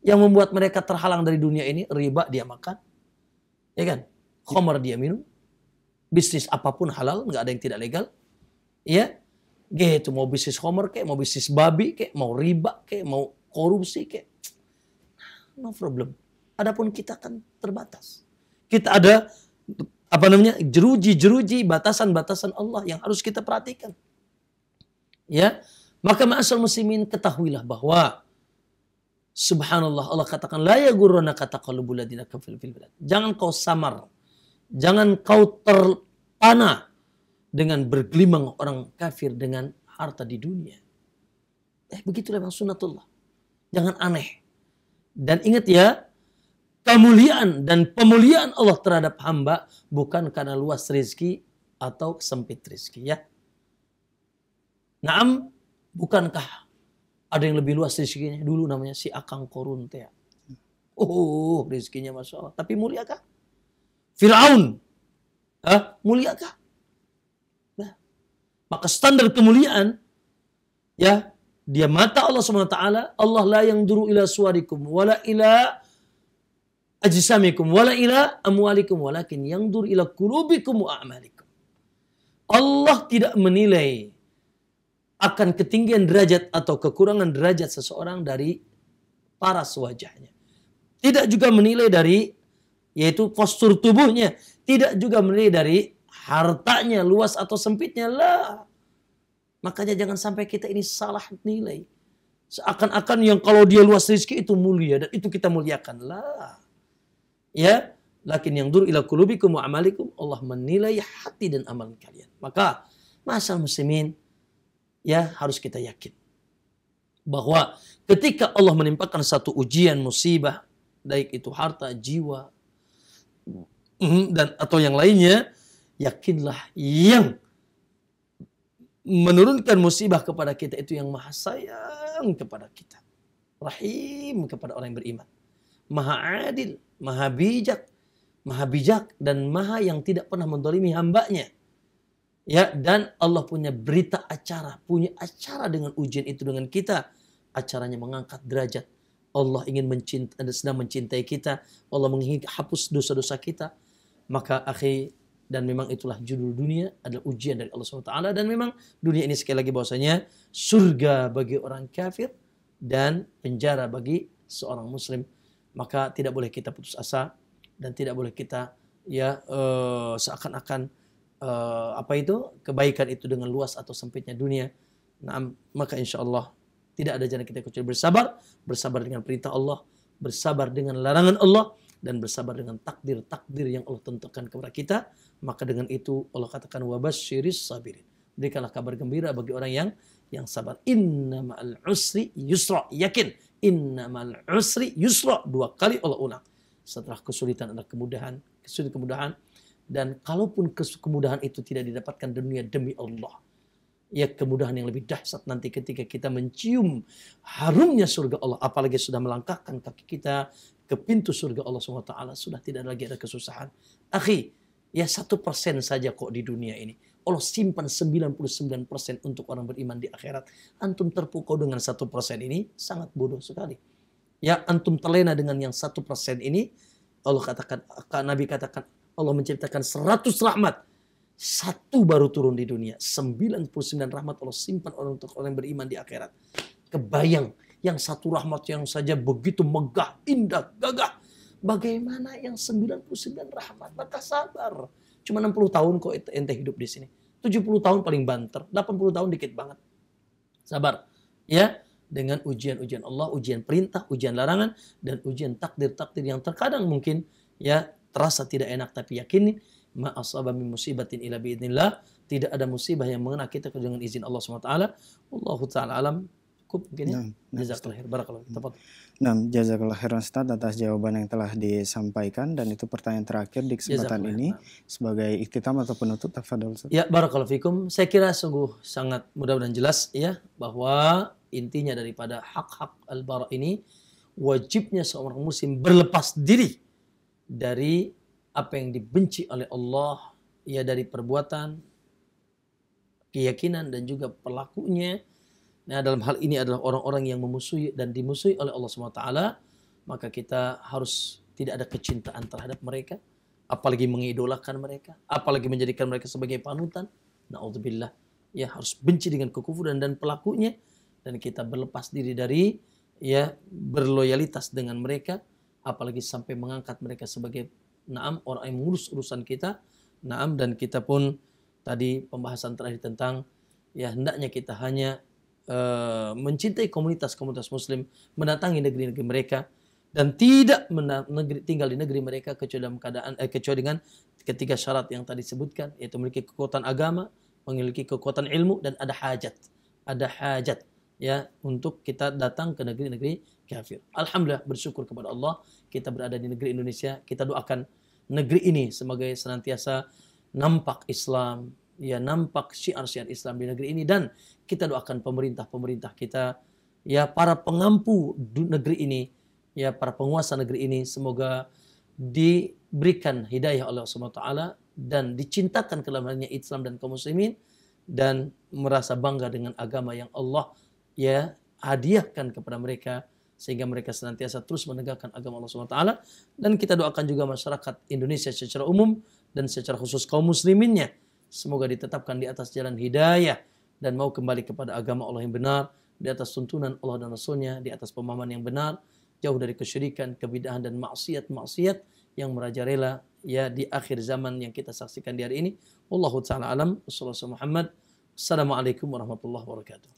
Yang membuat mereka terhalang dari dunia ini, riba dia makan. Ya kan? Khomer dia minum. Bisnis apapun halal, nggak ada yang tidak legal. Ya, gitu mau bisnis khomer kayak mau bisnis babi kayak mau riba kayak mau korupsi kayak nah, no problem adapun kita kan terbatas kita ada apa namanya? jeruji-jeruji batasan-batasan Allah yang harus kita perhatikan. Ya. Maka ma'asal muslimin ketahuilah bahwa Subhanallah Allah katakan la yagurruna kataqallubul ladina kafaru fil bilad. Jangan kau samar. Jangan kau terpana dengan bergelimang orang kafir dengan harta di dunia. Eh begitulah memang sunnatullah. Jangan aneh. Dan ingat ya, kemuliaan dan pemuliaan Allah terhadap hamba bukan karena luas rizki atau sempit rizki ya. Naam, bukankah ada yang lebih luas rizkinya? Dulu namanya si Akang Korun teh. Ya. Oh, rizkinya Masya Allah. Tapi muliakah? Fir'aun. Hah? Muliakah? Nah, maka standar kemuliaan ya dia mata Allah SWT Allah la yang duru ila suarikum wala ila ajsamikum wala ila amwalikum walakin dur ila wa a'malikum. Allah tidak menilai akan ketinggian derajat atau kekurangan derajat seseorang dari paras wajahnya. Tidak juga menilai dari yaitu postur tubuhnya, tidak juga menilai dari hartanya luas atau sempitnya lah. Makanya jangan sampai kita ini salah nilai. Seakan-akan yang kalau dia luas rezeki itu mulia dan itu kita muliakan lah. Ya, lakin yang dur ila kulubikum wa amalikum Allah menilai hati dan amal kalian. Maka masa muslimin ya harus kita yakin bahwa ketika Allah menimpakan satu ujian musibah baik itu harta, jiwa mm-hmm, dan atau yang lainnya yakinlah yang menurunkan musibah kepada kita itu yang maha sayang kepada kita. Rahim kepada orang yang beriman maha adil, maha bijak, maha bijak dan maha yang tidak pernah mendolimi hambanya. Ya, dan Allah punya berita acara, punya acara dengan ujian itu dengan kita. Acaranya mengangkat derajat. Allah ingin mencintai, eh, sedang mencintai kita. Allah menghapus hapus dosa-dosa kita. Maka akhir dan memang itulah judul dunia adalah ujian dari Allah SWT. Dan memang dunia ini sekali lagi bahwasanya surga bagi orang kafir dan penjara bagi seorang muslim maka tidak boleh kita putus asa dan tidak boleh kita ya uh, seakan-akan uh, apa itu kebaikan itu dengan luas atau sempitnya dunia. Nah, maka insya Allah tidak ada jalan kita kecuali bersabar, bersabar dengan perintah Allah, bersabar dengan larangan Allah dan bersabar dengan takdir-takdir yang Allah tentukan kepada kita. Maka dengan itu Allah katakan wabas syiris sabirin. Berikanlah kabar gembira bagi orang yang yang sabar. Inna ma'al usri yusra. Yakin innamal usri yusra dua kali Allah ulang. Setelah kesulitan ada kemudahan, kesulitan kemudahan dan kalaupun kemudahan itu tidak didapatkan dunia demi Allah, ya kemudahan yang lebih dahsyat nanti ketika kita mencium harumnya surga Allah apalagi sudah melangkahkan kaki kita ke pintu surga Allah SWT sudah tidak lagi ada kesusahan akhi ya satu persen saja kok di dunia ini Allah simpan 99% untuk orang beriman di akhirat. Antum terpukau dengan satu persen ini sangat bodoh sekali. Ya antum terlena dengan yang satu persen ini. Allah katakan, Nabi katakan Allah menciptakan 100 rahmat. Satu baru turun di dunia. 99 rahmat Allah simpan orang untuk orang beriman di akhirat. Kebayang yang satu rahmat yang saja begitu megah, indah, gagah. Bagaimana yang 99 rahmat? Maka sabar Cuma 60 tahun kok ente hidup di sini. 70 tahun paling banter, 80 tahun dikit banget. Sabar. Ya, dengan ujian-ujian Allah, ujian perintah, ujian larangan dan ujian takdir-takdir yang terkadang mungkin ya terasa tidak enak tapi yakinin ma asaba min musibatin ila tidak ada musibah yang mengena kita dengan izin Allah SWT. Allahu taala alam cukup mungkin ya. Nah, nah, jazakallah khair. Barakallah. Nah. nah, jazakallah khairan Ustaz atas jawaban yang telah disampaikan dan itu pertanyaan terakhir di kesempatan ini sebagai ikhtitam atau penutup tafadhol Ustaz. Ya, barakallahu fikum. Saya kira sungguh sangat mudah dan jelas ya bahwa intinya daripada hak-hak al-bara ini wajibnya seorang muslim berlepas diri dari apa yang dibenci oleh Allah ya dari perbuatan keyakinan dan juga pelakunya Nah, dalam hal ini adalah orang-orang yang memusuhi dan dimusuhi oleh Allah SWT, maka kita harus tidak ada kecintaan terhadap mereka, apalagi mengidolakan mereka, apalagi menjadikan mereka sebagai panutan. Na'udzubillah. Ya, harus benci dengan kekufuran dan pelakunya dan kita berlepas diri dari ya berloyalitas dengan mereka apalagi sampai mengangkat mereka sebagai naam orang yang mengurus urusan kita naam dan kita pun tadi pembahasan terakhir tentang ya hendaknya kita hanya Eh, mencintai komunitas-komunitas muslim, mendatangi negeri-negeri mereka dan tidak negeri, tinggal di negeri mereka kecuali dalam keadaan eh, kecuali dengan ketiga syarat yang tadi sebutkan yaitu memiliki kekuatan agama, memiliki kekuatan ilmu dan ada hajat. Ada hajat ya untuk kita datang ke negeri-negeri kafir. Alhamdulillah bersyukur kepada Allah kita berada di negeri Indonesia. Kita doakan negeri ini sebagai senantiasa nampak Islam, ya nampak syiar-syiar Islam di negeri ini dan kita doakan pemerintah-pemerintah kita ya para pengampu negeri ini ya para penguasa negeri ini semoga diberikan hidayah oleh Allah Subhanahu taala dan dicintakan kelemahannya Islam dan kaum muslimin dan merasa bangga dengan agama yang Allah ya hadiahkan kepada mereka sehingga mereka senantiasa terus menegakkan agama Allah Subhanahu wa taala dan kita doakan juga masyarakat Indonesia secara umum dan secara khusus kaum musliminnya Semoga ditetapkan di atas jalan hidayah dan mau kembali kepada agama Allah yang benar, di atas tuntunan Allah dan Rasulnya, di atas pemahaman yang benar, jauh dari kesyirikan, kebidahan dan maksiat-maksiat yang merajalela ya di akhir zaman yang kita saksikan di hari ini. Wallahu taala alam. Wassalamualaikum warahmatullahi wabarakatuh.